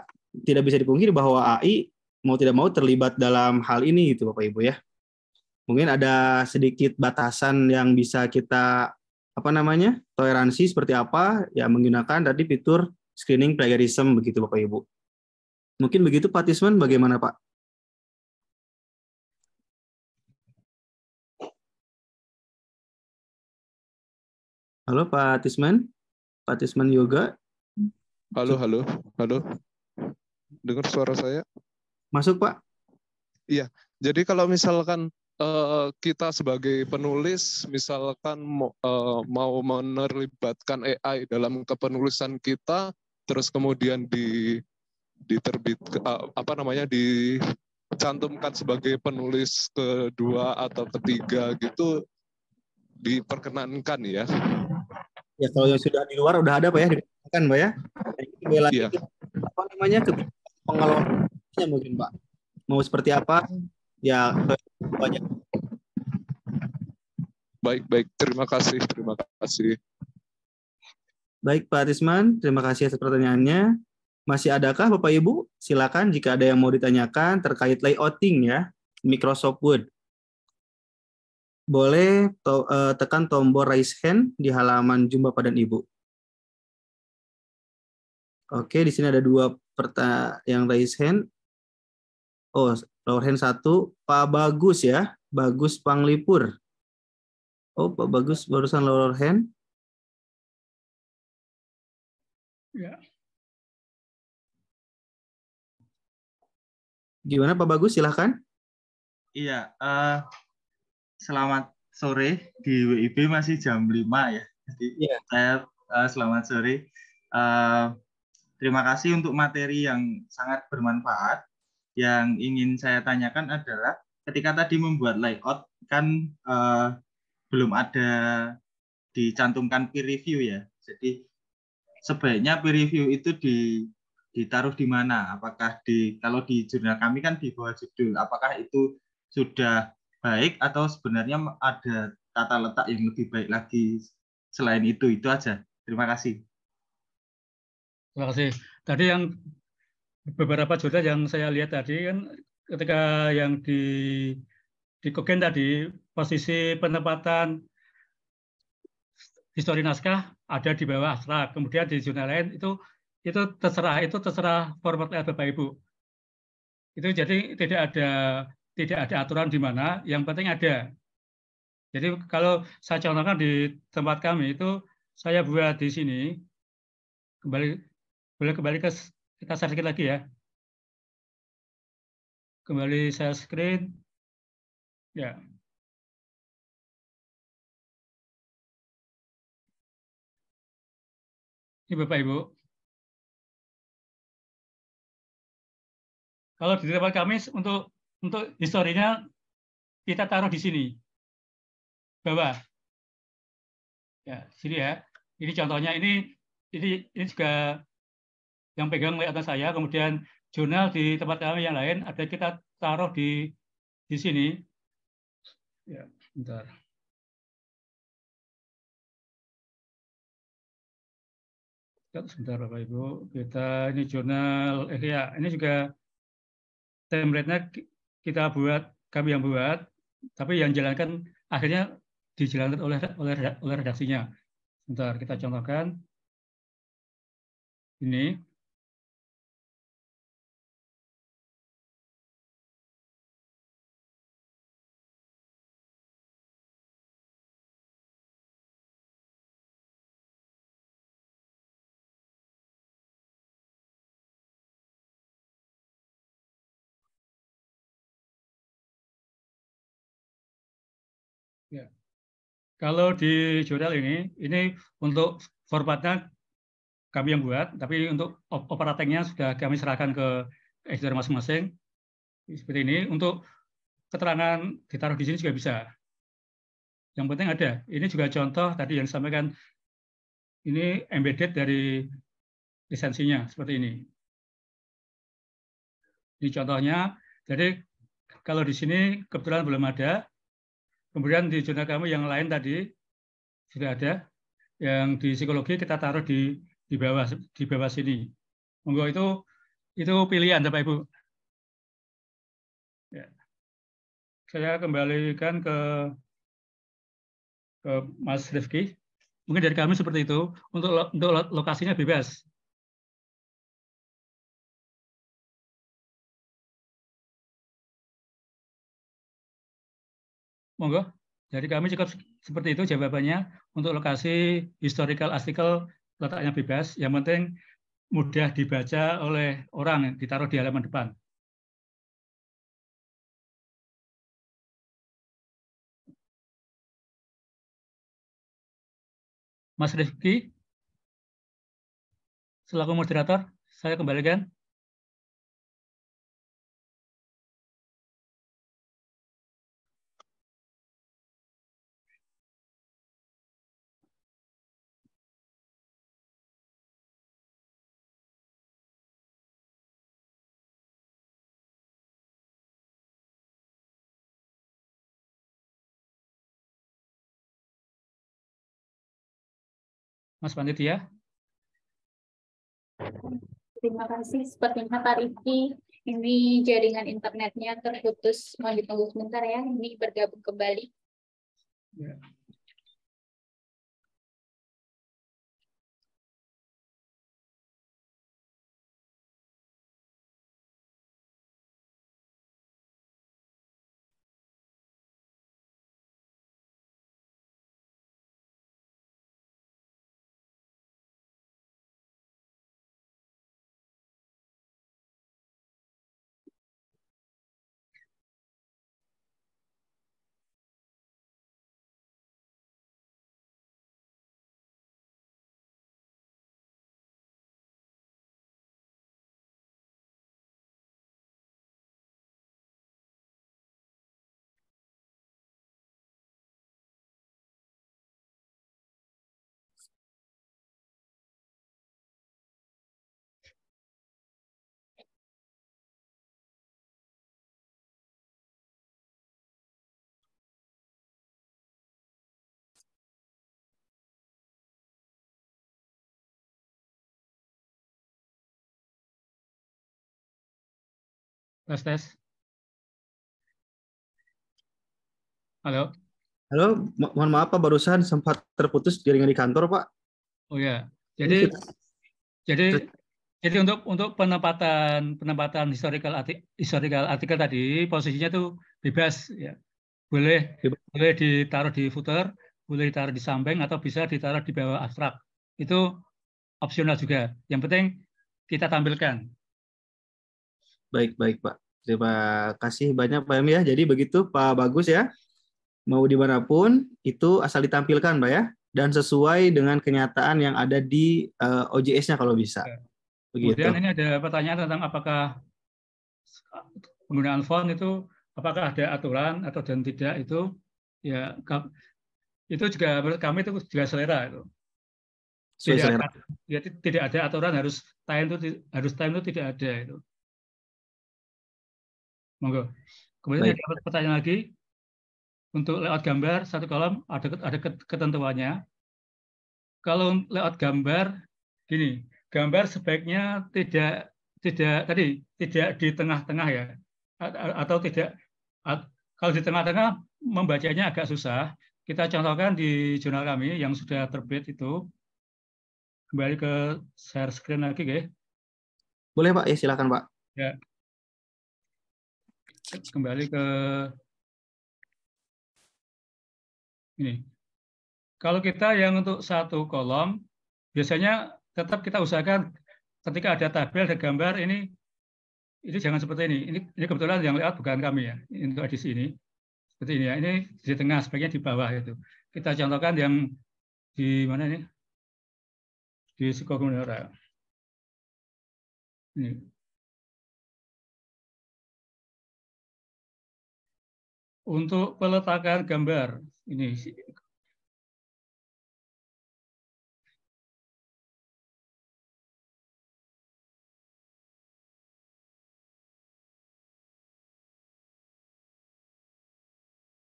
tidak bisa dipungkiri bahwa AI mau tidak mau terlibat dalam hal ini gitu Bapak Ibu ya mungkin ada sedikit batasan yang bisa kita apa namanya toleransi seperti apa ya menggunakan tadi fitur screening plagiarism begitu Bapak Ibu. Mungkin begitu Pak Tisman bagaimana Pak? Halo Pak Tisman? Pak Tisman Yoga? Halo, halo, halo. Dengar suara saya? Masuk Pak? Iya, jadi kalau misalkan uh, kita sebagai penulis misalkan uh, mau menerlibatkan AI dalam kepenulisan kita terus kemudian di diterbit uh, apa namanya dicantumkan sebagai penulis kedua atau ketiga gitu diperkenankan ya. Ya kalau yang sudah di luar udah ada pak ya diperkenankan pak ya. Ini lagi ya. apa namanya pengelolaannya mungkin pak mau seperti apa ya banyak. Baik, baik. Terima kasih, terima kasih. Baik, Pak Risman, terima kasih atas pertanyaannya. Masih adakah Bapak Ibu? Silakan jika ada yang mau ditanyakan terkait layouting ya, Microsoft Word. Boleh to eh, tekan tombol raise hand di halaman jumpa pada Ibu. Oke, di sini ada dua perta yang raise hand. Oh, lower hand satu, Pak Bagus ya, Bagus Panglipur. Oh, Pak Bagus barusan lower hand. Ya. Gimana Pak Bagus, silahkan. Iya, uh, selamat sore di WIB masih jam 5 ya. Jadi yeah. saya uh, selamat sore. Uh, terima kasih untuk materi yang sangat bermanfaat yang ingin saya tanyakan adalah ketika tadi membuat layout kan uh, belum ada dicantumkan peer review ya. Jadi sebaiknya peer review itu di ditaruh di mana? Apakah di kalau di jurnal kami kan di bawah judul. Apakah itu sudah baik atau sebenarnya ada tata letak yang lebih baik lagi selain itu? Itu aja. Terima kasih. Terima kasih. Tadi yang beberapa jurnal yang saya lihat tadi kan ketika yang di di Kogen tadi posisi penempatan histori naskah ada di bawah abstrak. Kemudian di jurnal lain itu itu terserah itu terserah formatnya Bapak Ibu. Itu jadi tidak ada tidak ada aturan di mana, yang penting ada. Jadi kalau saya contohkan di tempat kami itu saya buat di sini kembali boleh kembali ke kita share sedikit lagi ya. Kembali saya screen. Ya. Ini Bapak Ibu. Kalau di tempat kami untuk untuk historinya kita taruh di sini. Bawah. Ya, sini ya. Ini contohnya ini ini ini juga yang pegang atas saya, kemudian jurnal di tempat kami yang lain ada kita taruh di di sini. Ya, bentar. sebentar Bapak Ibu. Kita ini jurnal eh ya, ini juga template-nya kita buat kami yang buat, tapi yang jalankan akhirnya dijalankan oleh oleh oleh redaksinya. Sebentar kita contohkan. Ini Ya. Kalau di jurnal ini, ini untuk formatnya kami yang buat, tapi untuk opera sudah kami serahkan ke editor masing-masing. Seperti ini, untuk keterangan ditaruh di sini juga bisa. Yang penting ada. Ini juga contoh tadi yang disampaikan, ini embedded dari lisensinya, seperti ini. Ini contohnya. Jadi kalau di sini kebetulan belum ada, Kemudian di zona kamu yang lain tadi sudah ada. Yang di psikologi kita taruh di di bawah di bawah sini. Monggo itu itu pilihan Bapak Ibu. Ya. Saya kembalikan ke ke Mas Rifki. Mungkin dari kami seperti itu untuk untuk lokasinya bebas. Monggo. Jadi kami cukup seperti itu jawabannya untuk lokasi historical artikel letaknya bebas. Yang penting mudah dibaca oleh orang yang ditaruh di halaman depan. Mas Rifki, selaku moderator, saya kembalikan. Mas Panitia. Terima kasih. Sepertinya Pak Riki, ini jaringan internetnya terputus. Mohon ditunggu sebentar ya. Ini bergabung kembali. Ya. Tes tes. Halo. Halo, mo mohon maaf Pak barusan sempat terputus jaringan di kantor Pak. Oh ya, jadi jadi jadi untuk untuk penempatan penempatan historical artikel, historical artikel tadi posisinya tuh bebas ya. Boleh bebas. boleh ditaruh di footer, boleh ditaruh di samping atau bisa ditaruh di bawah abstrak. Itu opsional juga. Yang penting kita tampilkan Baik, baik Pak. Terima kasih banyak Pak Emi. ya. Jadi begitu Pak Bagus ya. Mau dimanapun itu asal ditampilkan Pak ya dan sesuai dengan kenyataan yang ada di uh, eh, OJS-nya kalau bisa. Begitu. Kemudian ini ada pertanyaan tentang apakah penggunaan font itu apakah ada aturan atau dan tidak itu ya itu juga kami itu juga selera itu. Tidak, selera. ya, tidak ada aturan harus time itu harus time itu tidak ada itu. Monggo. Kemudian Baik. ada pertanyaan lagi untuk layout gambar satu kolom ada ada ketentuannya. Kalau layout gambar gini, gambar sebaiknya tidak tidak tadi tidak di tengah-tengah ya atau tidak kalau di tengah-tengah membacanya agak susah. Kita contohkan di jurnal kami yang sudah terbit itu. Kembali ke share screen lagi, ya. Boleh Pak, ya silakan Pak. Ya kembali ke ini. Kalau kita yang untuk satu kolom, biasanya tetap kita usahakan ketika ada tabel, ada gambar, ini ini jangan seperti ini. Ini, ini kebetulan yang lihat bukan kami ya, untuk edisi ini. Seperti ini ya, ini di tengah, sebaiknya di bawah itu. Kita contohkan yang di mana ini? Di psikokomunal. Ini, untuk peletakan gambar ini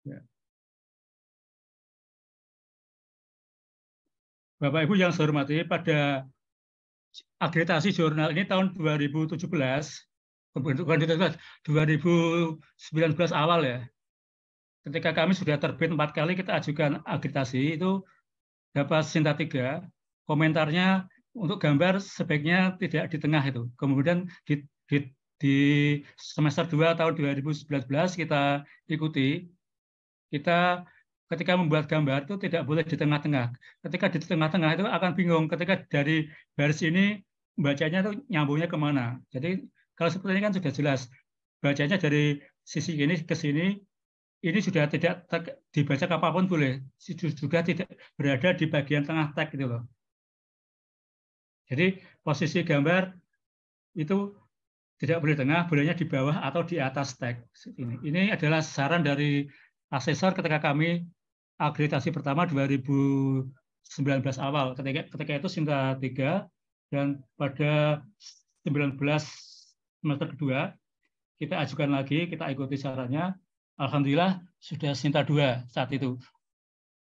ya. Bapak Ibu yang saya hormati, pada akreditasi jurnal ini tahun 2017, 2019 awal ya, ketika kami sudah terbit empat kali kita ajukan agitasi itu dapat sinta tiga komentarnya untuk gambar sebaiknya tidak di tengah itu kemudian di, di, di semester 2 tahun 2019 kita ikuti kita ketika membuat gambar itu tidak boleh di tengah-tengah ketika di tengah-tengah itu akan bingung ketika dari baris ini bacanya itu nyambungnya kemana jadi kalau seperti ini kan sudah jelas bacanya dari sisi ini ke sini ini sudah tidak dibaca apapun boleh, sudah tidak berada di bagian tengah tag gitu loh. Jadi posisi gambar itu tidak boleh tengah, bolehnya di bawah atau di atas tag. Ini, ini adalah saran dari asesor ketika kami akreditasi pertama 2019 awal. Ketika, ketika itu Sinta 3 dan pada 19 semester kedua kita ajukan lagi, kita ikuti sarannya Alhamdulillah sudah Sinta dua saat itu.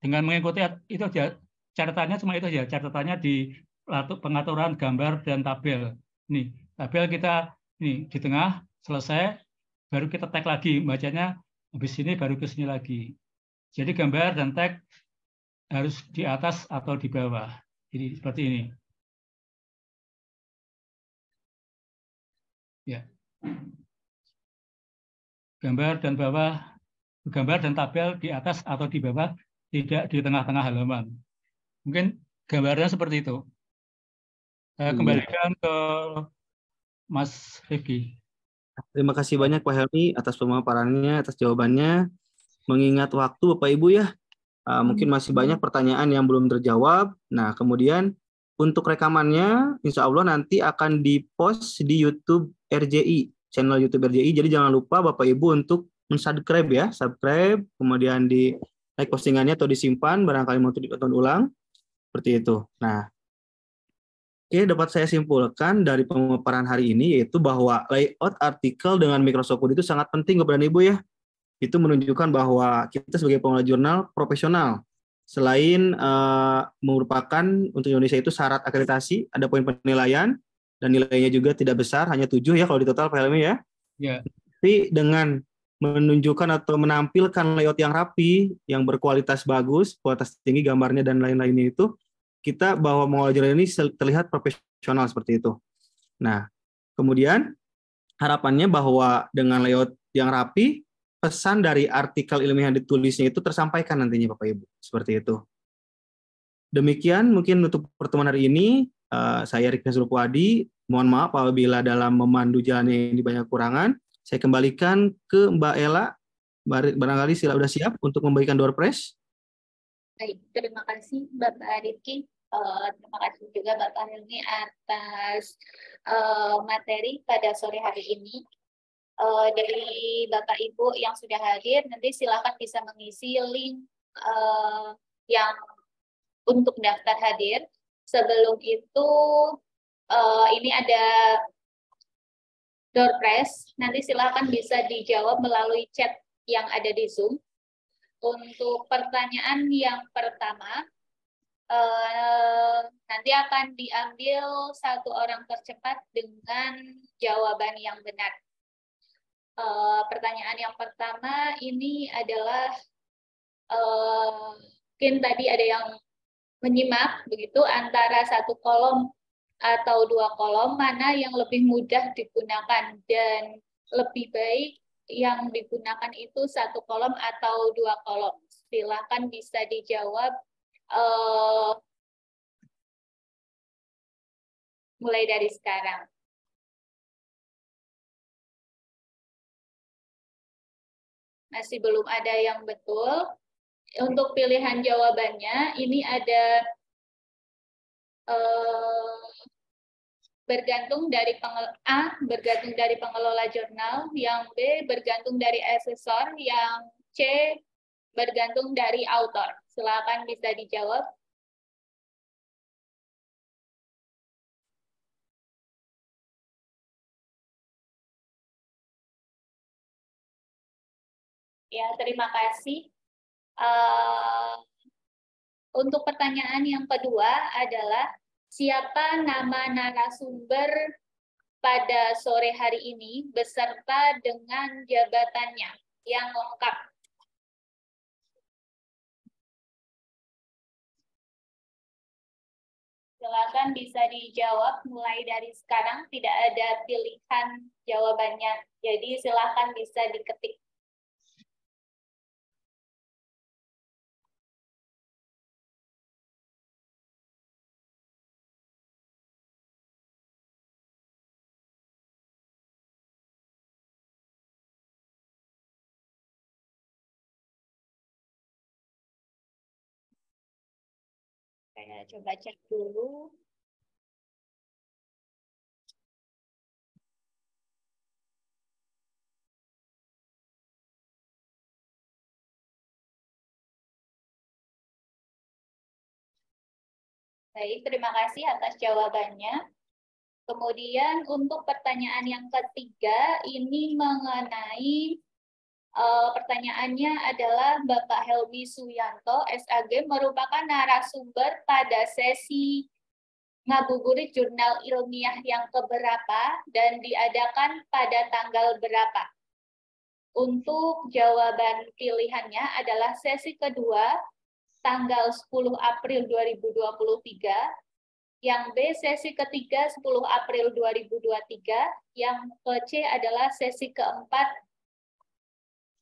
Dengan mengikuti itu aja, catatannya cuma itu aja, catatannya di pengaturan gambar dan tabel. Nih, tabel kita nih di tengah selesai, baru kita tag lagi, bacanya habis ini baru ke sini lagi. Jadi gambar dan tag harus di atas atau di bawah. Jadi seperti ini. Ya gambar dan bawah gambar dan tabel di atas atau di bawah tidak di tengah-tengah halaman. Mungkin gambarnya seperti itu. Saya eh, kembalikan ke Mas Rifki. Terima kasih banyak Pak Helmi atas pemaparannya, atas jawabannya. Mengingat waktu Bapak Ibu ya, ah, hmm. mungkin masih banyak pertanyaan yang belum terjawab. Nah, kemudian untuk rekamannya, insya Allah nanti akan dipost di YouTube RJI channel YouTube RJI. Jadi jangan lupa Bapak Ibu untuk mensubscribe ya, subscribe, kemudian di like postingannya atau disimpan, barangkali mau ditonton ulang, seperti itu. Nah, Oke, dapat saya simpulkan dari pemaparan hari ini yaitu bahwa layout artikel dengan Microsoft Word itu sangat penting kepada Ibu ya. Itu menunjukkan bahwa kita sebagai pengelola jurnal profesional. Selain uh, merupakan untuk Indonesia itu syarat akreditasi, ada poin penilaian, dan nilainya juga tidak besar, hanya tujuh ya kalau di total Pak Helmi ya. Iya. Tapi dengan menunjukkan atau menampilkan layout yang rapi, yang berkualitas bagus, kualitas tinggi gambarnya dan lain-lainnya itu, kita bahwa mengolah ini terlihat profesional seperti itu. Nah, kemudian harapannya bahwa dengan layout yang rapi, pesan dari artikel ilmiah yang ditulisnya itu tersampaikan nantinya Bapak Ibu, seperti itu. Demikian mungkin untuk pertemuan hari ini. Eh, saya Riknes Rupuadi. Mohon maaf apabila dalam memandu jalannya ini banyak kurangan. Saya kembalikan ke Mbak Ella. Barangkali sila sudah siap untuk memberikan door press. Baik, terima kasih Bapak Rifki. Eh, terima kasih juga Bapak Hilmi atas eh, materi pada sore hari ini. Uh, dari Bapak Ibu yang sudah hadir, nanti silakan bisa mengisi link uh, yang untuk daftar hadir Sebelum itu uh, ini ada door press. Nanti silakan bisa dijawab melalui chat yang ada di Zoom. Untuk pertanyaan yang pertama, uh, nanti akan diambil satu orang tercepat dengan jawaban yang benar. Uh, pertanyaan yang pertama ini adalah uh, mungkin tadi ada yang menyimak begitu antara satu kolom atau dua kolom mana yang lebih mudah digunakan dan lebih baik yang digunakan itu satu kolom atau dua kolom. silakan bisa dijawab uh, mulai dari sekarang. Masih belum ada yang betul. Untuk pilihan jawabannya, ini ada eh, bergantung dari pengelola, A bergantung dari pengelola jurnal, yang B bergantung dari asesor, yang C bergantung dari autor. Silakan bisa dijawab. Ya, terima kasih. Eh, untuk pertanyaan yang kedua adalah siapa nama narasumber pada sore hari ini beserta dengan jabatannya yang lengkap. Silakan bisa dijawab mulai dari sekarang, tidak ada pilihan jawabannya. Jadi silakan bisa diketik Saya coba cek dulu. Baik, terima kasih atas jawabannya. Kemudian untuk pertanyaan yang ketiga ini mengenai Eh, pertanyaannya adalah Bapak Helmi Suyanto, SAG, merupakan narasumber pada sesi Ngabuburit Jurnal Ilmiah yang keberapa dan diadakan pada tanggal berapa? Untuk jawaban pilihannya adalah sesi kedua, tanggal 10 April 2023, yang B sesi ketiga 10 April 2023, yang ke C adalah sesi keempat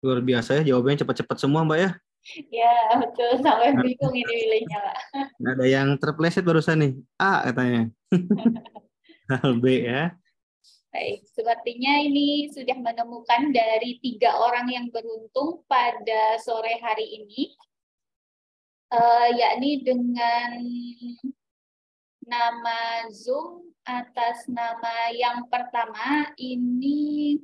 Luar biasa ya jawabannya cepat-cepat semua Mbak ya. Ya betul sampai nah. bingung ini wilayahnya. Pak. Ada yang terpleset barusan nih A katanya. B ya. Baik, sepertinya ini sudah menemukan dari tiga orang yang beruntung pada sore hari ini, uh, yakni dengan nama Zoom atas nama yang pertama ini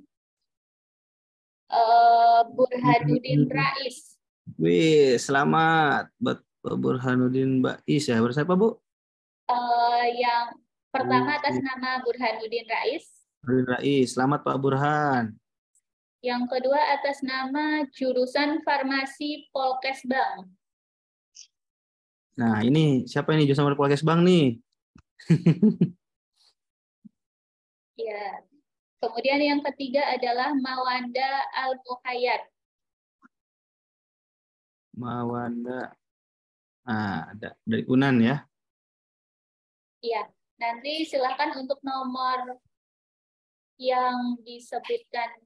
Eh, Burhanuddin Rais. Wih, selamat buat Burhanuddin Bais ya. Bersiapa, Bu? Uh, yang pertama atas nama Burhanuddin Rais. Burhanuddin Rais. Selamat Pak Burhan. Yang kedua atas nama jurusan Farmasi Polkes Bang. Nah, ini siapa ini jurusan Polkes Bang nih? ya, Kemudian yang ketiga adalah Mawanda Al-Muhayyar. Mawanda. Ah, ada dari Unan ya. Iya, nanti silahkan untuk nomor yang disebutkan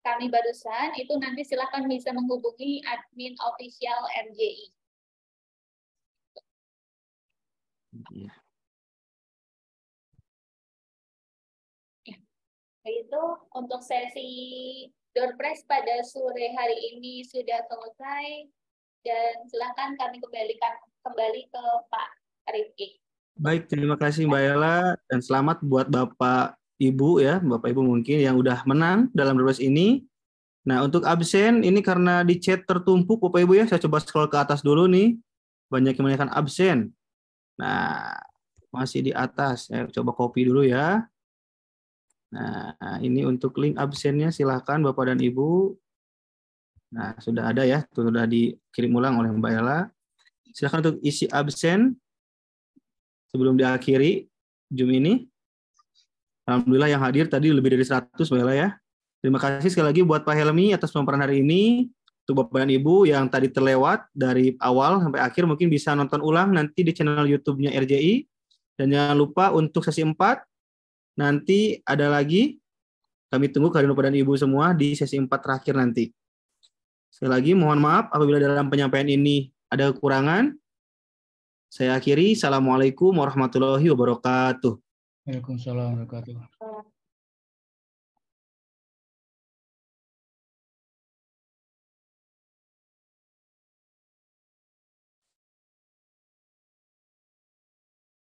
kami barusan itu nanti silahkan bisa menghubungi admin official RJI. Iya. itu untuk sesi doorpress pada sore hari ini sudah selesai dan silahkan kami kembalikan kembali ke Pak Rifki. Baik, terima kasih Mbak Ella dan selamat buat Bapak Ibu ya, Bapak Ibu mungkin yang udah menang dalam doorpress ini. Nah, untuk absen ini karena di chat tertumpuk Bapak Ibu ya, saya coba scroll ke atas dulu nih. Banyak yang menanyakan absen. Nah, masih di atas. Saya coba copy dulu ya. Nah, ini untuk link absennya silahkan Bapak dan Ibu. Nah, sudah ada ya, sudah dikirim ulang oleh Mbak Ella. Silahkan untuk isi absen sebelum diakhiri Zoom ini. Alhamdulillah yang hadir tadi lebih dari 100 Mbak Ella ya. Terima kasih sekali lagi buat Pak Helmi atas pemaparan hari ini. Untuk Bapak dan Ibu yang tadi terlewat dari awal sampai akhir mungkin bisa nonton ulang nanti di channel YouTube-nya RJI. Dan jangan lupa untuk sesi 4 Nanti ada lagi, kami tunggu kalian Bapak dan Ibu semua di sesi 4 terakhir nanti. Sekali lagi mohon maaf apabila dalam penyampaian ini ada kekurangan. Saya akhiri. Assalamualaikum warahmatullahi wabarakatuh. Waalaikumsalam warahmatullahi wabarakatuh.